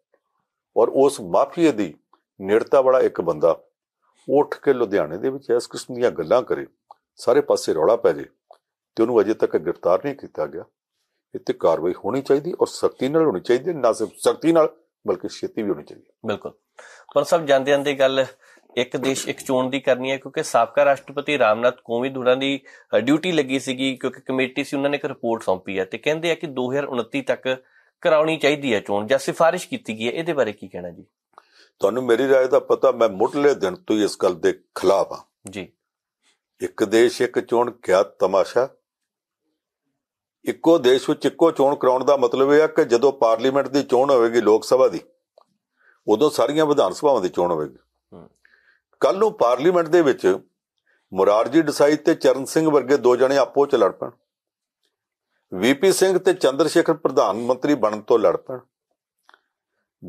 Speaker 2: ਔਰ ਉਸ ਮਾਫੀਏ ਦੀ ਨੇੜਤਾ ਵਾਲਾ ਇੱਕ ਬੰਦਾ ਉੱਠ ਕੇ ਲੁਧਿਆਣੇ ਦੇ ਵਿੱਚ ਇਸ ਕਿਸਮ ਦੀਆਂ ਗੱਲਾਂ ਕਰੇ ਸਾਰੇ ਪਾਸੇ ਰੌਲਾ ਪੈ ਜੇ ਤੇ ਉਹਨੂੰ ਅਜੇ ਤੱਕ ਗ੍ਰਿਫਤਾਰ ਨਹੀਂ ਕੀਤਾ ਗਿਆ ਇੱਥੇ ਕਾਰਵਾਈ ਹੋਣੀ ਚਾਹੀਦੀ ਔਰ ਸਖਤੀ ਨਾਲ ਹੋਣੀ ਚਾਹੀਦੀ ਨਾ ਸਿਰਫ ਸਖਤੀ ਨਾਲ ਬਲਕਿ ਛੇਤੀ ਵੀ ਹੋਣੀ ਚਾਹੀਦੀ ਬਿਲਕੁਲ
Speaker 1: ਪਰ ਸਭ ਜਾਣਦੇ ਹਾਂ ਦੀ ਗੱਲ ਇੱਕ ਦੇਸ਼ ਇੱਕ ਚੋਣ ਦੀ ਕਰਨੀ ਹੈ ਕਿਉਂਕਿ ਸਾਬਕਾ ਰਾਸ਼ਟਰਪਤੀ ਰਾਮਨਾਥ ਕੋਵਿੰਦ ਉਹਨਾਂ ਦੀ ਡਿਊਟੀ ਲੱਗੀ ਸੀਗੀ ਕਿਉਂਕਿ ਕਮੇਟੀ ਸੀ ਉਹਨਾਂ ਨੇ ਇੱਕ ਰਿਪੋਰਟ ਸੌਂਪੀ ਹੈ ਤੇ ਕਹਿੰਦੇ ਆ ਕਿ 2029 ਤੱਕ ਕਰਾਉਣੀ ਚਾਹੀਦੀ ਹੈ ਚੋਣ ਜਾਂ ਸਿਫਾਰਿਸ਼ ਕੀਤੀ ਗਈ ਹੈ ਇਹਦੇ ਬਾਰੇ ਕੀ ਕਹਿਣਾ ਜੀ
Speaker 2: ਤੁਹਾਨੂੰ ਮੇਰੀ رائے ਦਾ ਪਤਾ ਮੈਂ ਮੁੱਢਲੇ ਦਿਨ ਤੋਂ ਹੀ ਇਸ ਗੱਲ ਦੇ ਖਿਲਾਫ ਹਾਂ ਜੀ ਇੱਕ ਦੇਸ਼ ਇੱਕ ਚੋਣ ਕਿਆ ਤਮਾਸ਼ਾ ਇੱਕੋ ਦੇਸ਼ ਵਿੱਚ ਇੱਕੋ ਚੋਣ ਕਰਾਉਣ ਦਾ ਮਤਲਬ ਇਹ ਹੈ ਕਿ ਜਦੋਂ ਪਾਰਲੀਮੈਂਟ ਦੀ ਚੋਣ ਹੋਵੇਗੀ ਲੋਕ ਸਭਾ ਦੀ ਉਦੋਂ ਸਾਰੀਆਂ ਵਿਧਾਨ ਸਭਾਵਾਂ ਦੀ ਚੋਣ ਹੋਵੇਗੀ ਕੱਲ ਨੂੰ ਪਾਰਲੀਮੈਂਟ ਦੇ ਵਿੱਚ ਮੁਰਾਰਜੀ ਡਸਾਈ ਤੇ ਚਰਨ ਸਿੰਘ ਵਰਗੇ ਦੋ ਜਣੇ ਆਪੋ ਚ ਲੜ ਪੈਣ ਵੀਪੀ ਸਿੰਘ ਤੇ ਚੰਦਰ ਸ਼ੇਖਰ ਪ੍ਰਧਾਨ ਮੰਤਰੀ ਬਣਨ ਤੋਂ ਲੜ ਪੈਣ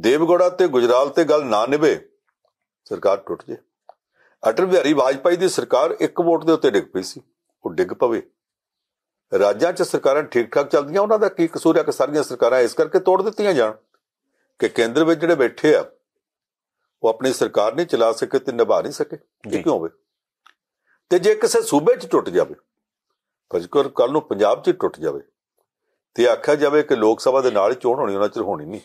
Speaker 2: ਦੇਵਗੜਾ ਤੇ ਗੁਜਰਾਲ ਤੇ ਗੱਲ ਨਾ ਨਿਭੇ ਸਰਕਾਰ ਟੁੱਟ ਜੇ ਅਟਲ ਬਿਹਾਰੀ ਵਾਜਪਾਈ ਦੀ ਸਰਕਾਰ ਇੱਕ ਵੋਟ ਦੇ ਉੱਤੇ ਡਿੱਗ ਪਈ ਸੀ ਉਹ ਡਿੱਗ ਪਵੇ ਰਾਜਾਂ 'ਚ ਸਰਕਾਰਾਂ ਠੀਕ-ਠਾਕ ਚੱਲਦੀਆਂ ਉਹਨਾਂ ਦਾ ਕੀ ਕਸੂਰ ਹੈ ਕਿ ਸਾਰੀਆਂ ਸਰਕਾਰਾਂ ਇਸ ਕਰਕੇ ਤੋੜ ਦਿੱਤੀਆਂ ਜਾਣ ਕਿ ਕੇਂਦਰ ਵਿੱਚ ਜਿਹੜੇ ਬੈਠੇ ਆ ਉਹ ਆਪਣੀ ਸਰਕਾਰ ਨਹੀਂ ਚਲਾ ਸਕੇ ਤੇ ਨਿਭਾ ਨਹੀਂ ਸਕੇ ਕੀ ਕਿਉਂ ਹੋਵੇ ਤੇ ਜੇ ਕਿਸੇ ਸੂਬੇ 'ਚ ਟੁੱਟ ਜਾਵੇ ਫਜ਼ਕਰ ਕੱਲ ਨੂੰ ਪੰਜਾਬ 'ਚ ਟੁੱਟ ਜਾਵੇ ਤੇ ਆਖਿਆ ਜਾਵੇ ਕਿ ਲੋਕ ਸਭਾ ਦੇ ਨਾਲ ਚੋਣ ਹੋਣੀ ਉਹਨਾਂ 'ਚ ਹੋਣੀ ਨਹੀਂ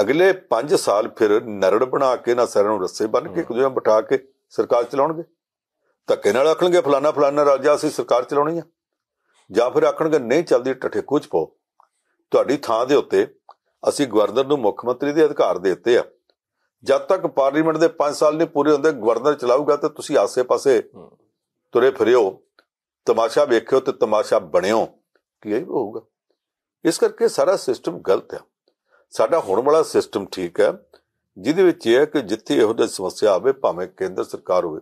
Speaker 2: ਅਗਲੇ 5 ਸਾਲ ਫਿਰ ਨਰੜ ਬਣਾ ਕੇ ਨਾ ਸਰਾਂ ਨੂੰ ਰੱਸੇ ਬੰਨ ਕੇ ਕੁਝ ਬਿਠਾ ਕੇ ਸਰਕਾਰ ਚਲਾਉਣਗੇ ਧੱਕੇ ਨਾਲ ਆਖਣਗੇ ਫਲਾਣਾ ਫਲਾਣਾ ਰਾਜਾ ਅਸੀਂ ਸਰਕਾਰ ਚਲਾਉਣੀ ਆ ਜਾਂ ਫਿਰ ਆਖਣਗੇ ਨਹੀਂ ਚੱਲਦੀ ਟੱਠੇ ਕੁਝ ਪਾਓ ਤੁਹਾਡੀ ਥਾਂ ਦੇ ਉੱਤੇ ਅਸੀਂ ਗਵਰਨਰ ਨੂੰ ਮੁੱਖ ਮੰਤਰੀ ਦੇ ਅਧਿਕਾਰ ਦੇ ਦਿੱਤੇ ਆ ਜਦ ਤੱਕ ਪਾਰਲੀਮੈਂਟ ਦੇ 5 ਸਾਲ ਨਹੀਂ ਪੂਰੇ ਹੁੰਦੇ ਗਵਰਨਰ ਚਲਾਊਗਾ ਤੇ ਤੁਸੀਂ ਆਸੇ-ਪਾਸੇ ਤੁਰੇ ਫਿਰਿਓ ਤਮਾਸ਼ਾ ਵੇਖਿਓ ਤੇ ਤਮਾਸ਼ਾ ਬਣਿਓ ਕੀ ਇਹ ਹੋਊਗਾ ਇਸ ਕਰਕੇ ਸਾਰਾ ਸਿਸਟਮ ਗਲਤ ਹੈ ਸਾਡਾ ਹੁਣ ਵਾਲਾ ਸਿਸਟਮ ਠੀਕ ਹੈ ਜਿਹਦੇ ਵਿੱਚ ਇਹ ਹੈ ਕਿ ਜਿੱਥੇ ਇਹੋ ਜਿਹੀ ਸਮੱਸਿਆ ਆਵੇ ਭਾਵੇਂ ਕੇਂਦਰ ਸਰਕਾਰ ਹੋਵੇ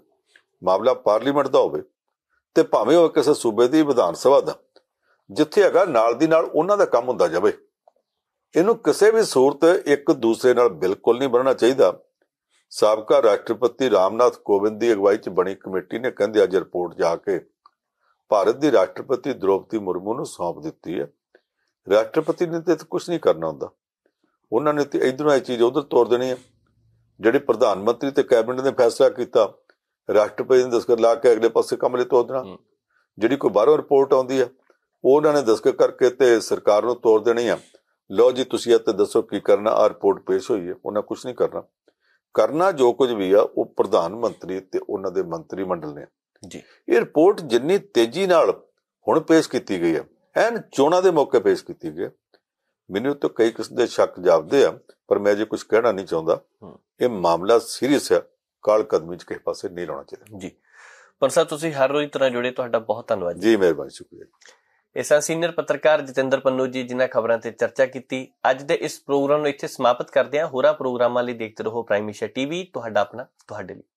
Speaker 2: ਮਾਮਲਾ ਪਾਰਲੀਮੈਂਟ ਦਾ ਹੋਵੇ ਤੇ ਭਾਵੇਂ ਉਹ ਕਿਸੇ ਸੂਬੇ ਦੀ ਵਿਧਾਨ ਸਭਾ ਦਾ ਜਿੱਥੇ ਹੈਗਾ ਨਾਲ ਦੀ ਨਾਲ ਉਹਨਾਂ ਦਾ ਕੰਮ ਹੁੰਦਾ ਜਾਵੇ ਇਹਨੂੰ ਕਿਸੇ ਵੀ ਸੂਰਤ ਇੱਕ ਦੂਸਰੇ ਨਾਲ ਬਿਲਕੁਲ ਨਹੀਂ ਬਣਨਾ ਚਾਹੀਦਾ ਸਾਬਕਾ ਰਾਸ਼ਟਰਪਤੀ ਰਾਮਨਾਥ ਕੋਵਿੰਦ ਦੀ ਅਗਵਾਈ 'ਚ ਬਣੀ ਕਮੇਟੀ ਨੇ ਕਹਿੰਦੇ ਅੱਜ ਰਿਪੋਰਟ ਜਾ ਕੇ ਭਾਰਤ ਦੀ ਰਾਸ਼ਟਰਪਤੀ ਦ੍ਰੋਪਦੀ ਮੁਰਮੂ ਨੂੰ ਸੌਂਪ ਦਿੱਤੀ ਹੈ ਰਾਸ਼ਟਰਪਤੀ ਨੇ ਤੇ ਕੁਝ ਨਹੀਂ ਕਰਨਾ ਹੁੰਦਾ ਉਹਨਾਂ ਨੇ ਤੇ ਇਧਰੋਂ ਇਹ ਚੀਜ਼ ਉਧਰ ਤੋੜ ਦੇਣੀ ਹੈ ਜਿਹੜੇ ਪ੍ਰਧਾਨ ਮੰਤਰੀ ਤੇ ਕੈਬਨਿਟ ਨੇ ਫੈਸਲਾ ਕੀਤਾ ਰਾਸ਼ਟਰਪਤੀ ਨੇ ਦਸਕਰ ਲਾ ਕੇ ਅਗਲੇ ਪਾਸੇ ਕਮਲੇ ਤੋੜ ਦੇਣਾ ਜਿਹੜੀ ਕੋਈ ਬਾਹਰੋਂ ਰਿਪੋਰਟ ਆਉਂਦੀ ਆ ਉਹ ਉਹਨਾਂ ਨੇ ਦਸਕਰ ਕਰਕੇ ਤੇ ਸਰਕਾਰ ਨੂੰ ਤੋੜ ਦੇਣੀ ਆ ਲੋ ਜੀ ਤੁਸੀਂ ਇੱਥੇ ਦੱਸੋ ਕੀ ਕਰਨਾ ਆ ਰਿਪੋਰਟ ਪੇਸ਼ ਹੋਈ ਹੈ ਉਹਨਾਂ ਕੁਝ ਨਹੀਂ ਕਰਨਾ ਕਰਨਾ ਜੋ ਕੁਝ ਵੀ ਆ ਉਹ ਪ੍ਰਧਾਨ ਮੰਤਰੀ ਤੇ ਉਹਨਾਂ ਦੇ ਮੰਤਰੀ ਮੰਡਲ ਨੇ ਜੀ ਇਹ ਰਿਪੋਰਟ ਜਿੰਨੀ ਤੇਜ਼ੀ ਨਾਲ ਹੁਣ ਪੇਸ਼ ਕੀਤੀ ਗਈ ਹੈ ਐਨ ਚੋਣਾਂ ਦੇ ਮੌਕੇ ਪੇਸ਼ ਕੀਤੀ ਗਈ ਮੈਨੂੰ ਤਾਂ ਕਈ ਕਿਸਮ ਦੇ ਸ਼ੱਕ ਜਾਪਦੇ ਆ ਪਰ ਮੈਂ ਜੇ ਕੁਝ ਕਹਿਣਾ ਨਹੀਂ ਚਾਹੁੰਦਾ ਇਹ ਮਾਮਲਾ ਸੀਰੀਅਸ ਹੈ ਕਾਲ ਕਦਮੀ ਚ ਕਿਸੇ ਪਾਸੇ ਨਹੀਂ ਲਾਉਣਾ ਚਾਹੀਦਾ ਜੀ
Speaker 1: ਪਰ ਸਾਹਿਬ ਤੁਸੀਂ ਹਰ ਰੋਜ਼ ਤਰ੍ਹਾਂ ਜੁੜੇ ਤੁਹਾਡਾ ਬਹੁਤ ਧੰਨਵਾਦ ਜੀ ਮਿਹਰਬਾਨੀ ਸ਼ੁਕਰੀਆ ਐਸਾ ਸੀਨੀਅਰ ਪੱਤਰਕਾਰ ਜਤਿੰਦਰ ਪੰਨੂ ਜੀ ਜਿਨ੍ਹਾਂ ਖਬਰਾਂ ਤੇ ਚਰਚਾ ਕੀਤੀ ਅੱਜ ਦੇ ਇਸ ਪ੍ਰੋਗਰਾਮ ਨੂੰ ਇੱਥੇ ਸਮਾਪਤ ਕਰਦੇ ਹਾਂ ਹੋਰਾਂ ਪ੍ਰੋਗਰਾਮਾਂ ਲਈ ਦੇਖਦੇ ਰਹੋ ਪ੍ਰਾਈਮ ਏਸ਼ੀਆ ਟੀਵੀ ਤੁਹਾਡਾ ਆਪਣਾ ਤੁਹਾਡੇ ਲਈ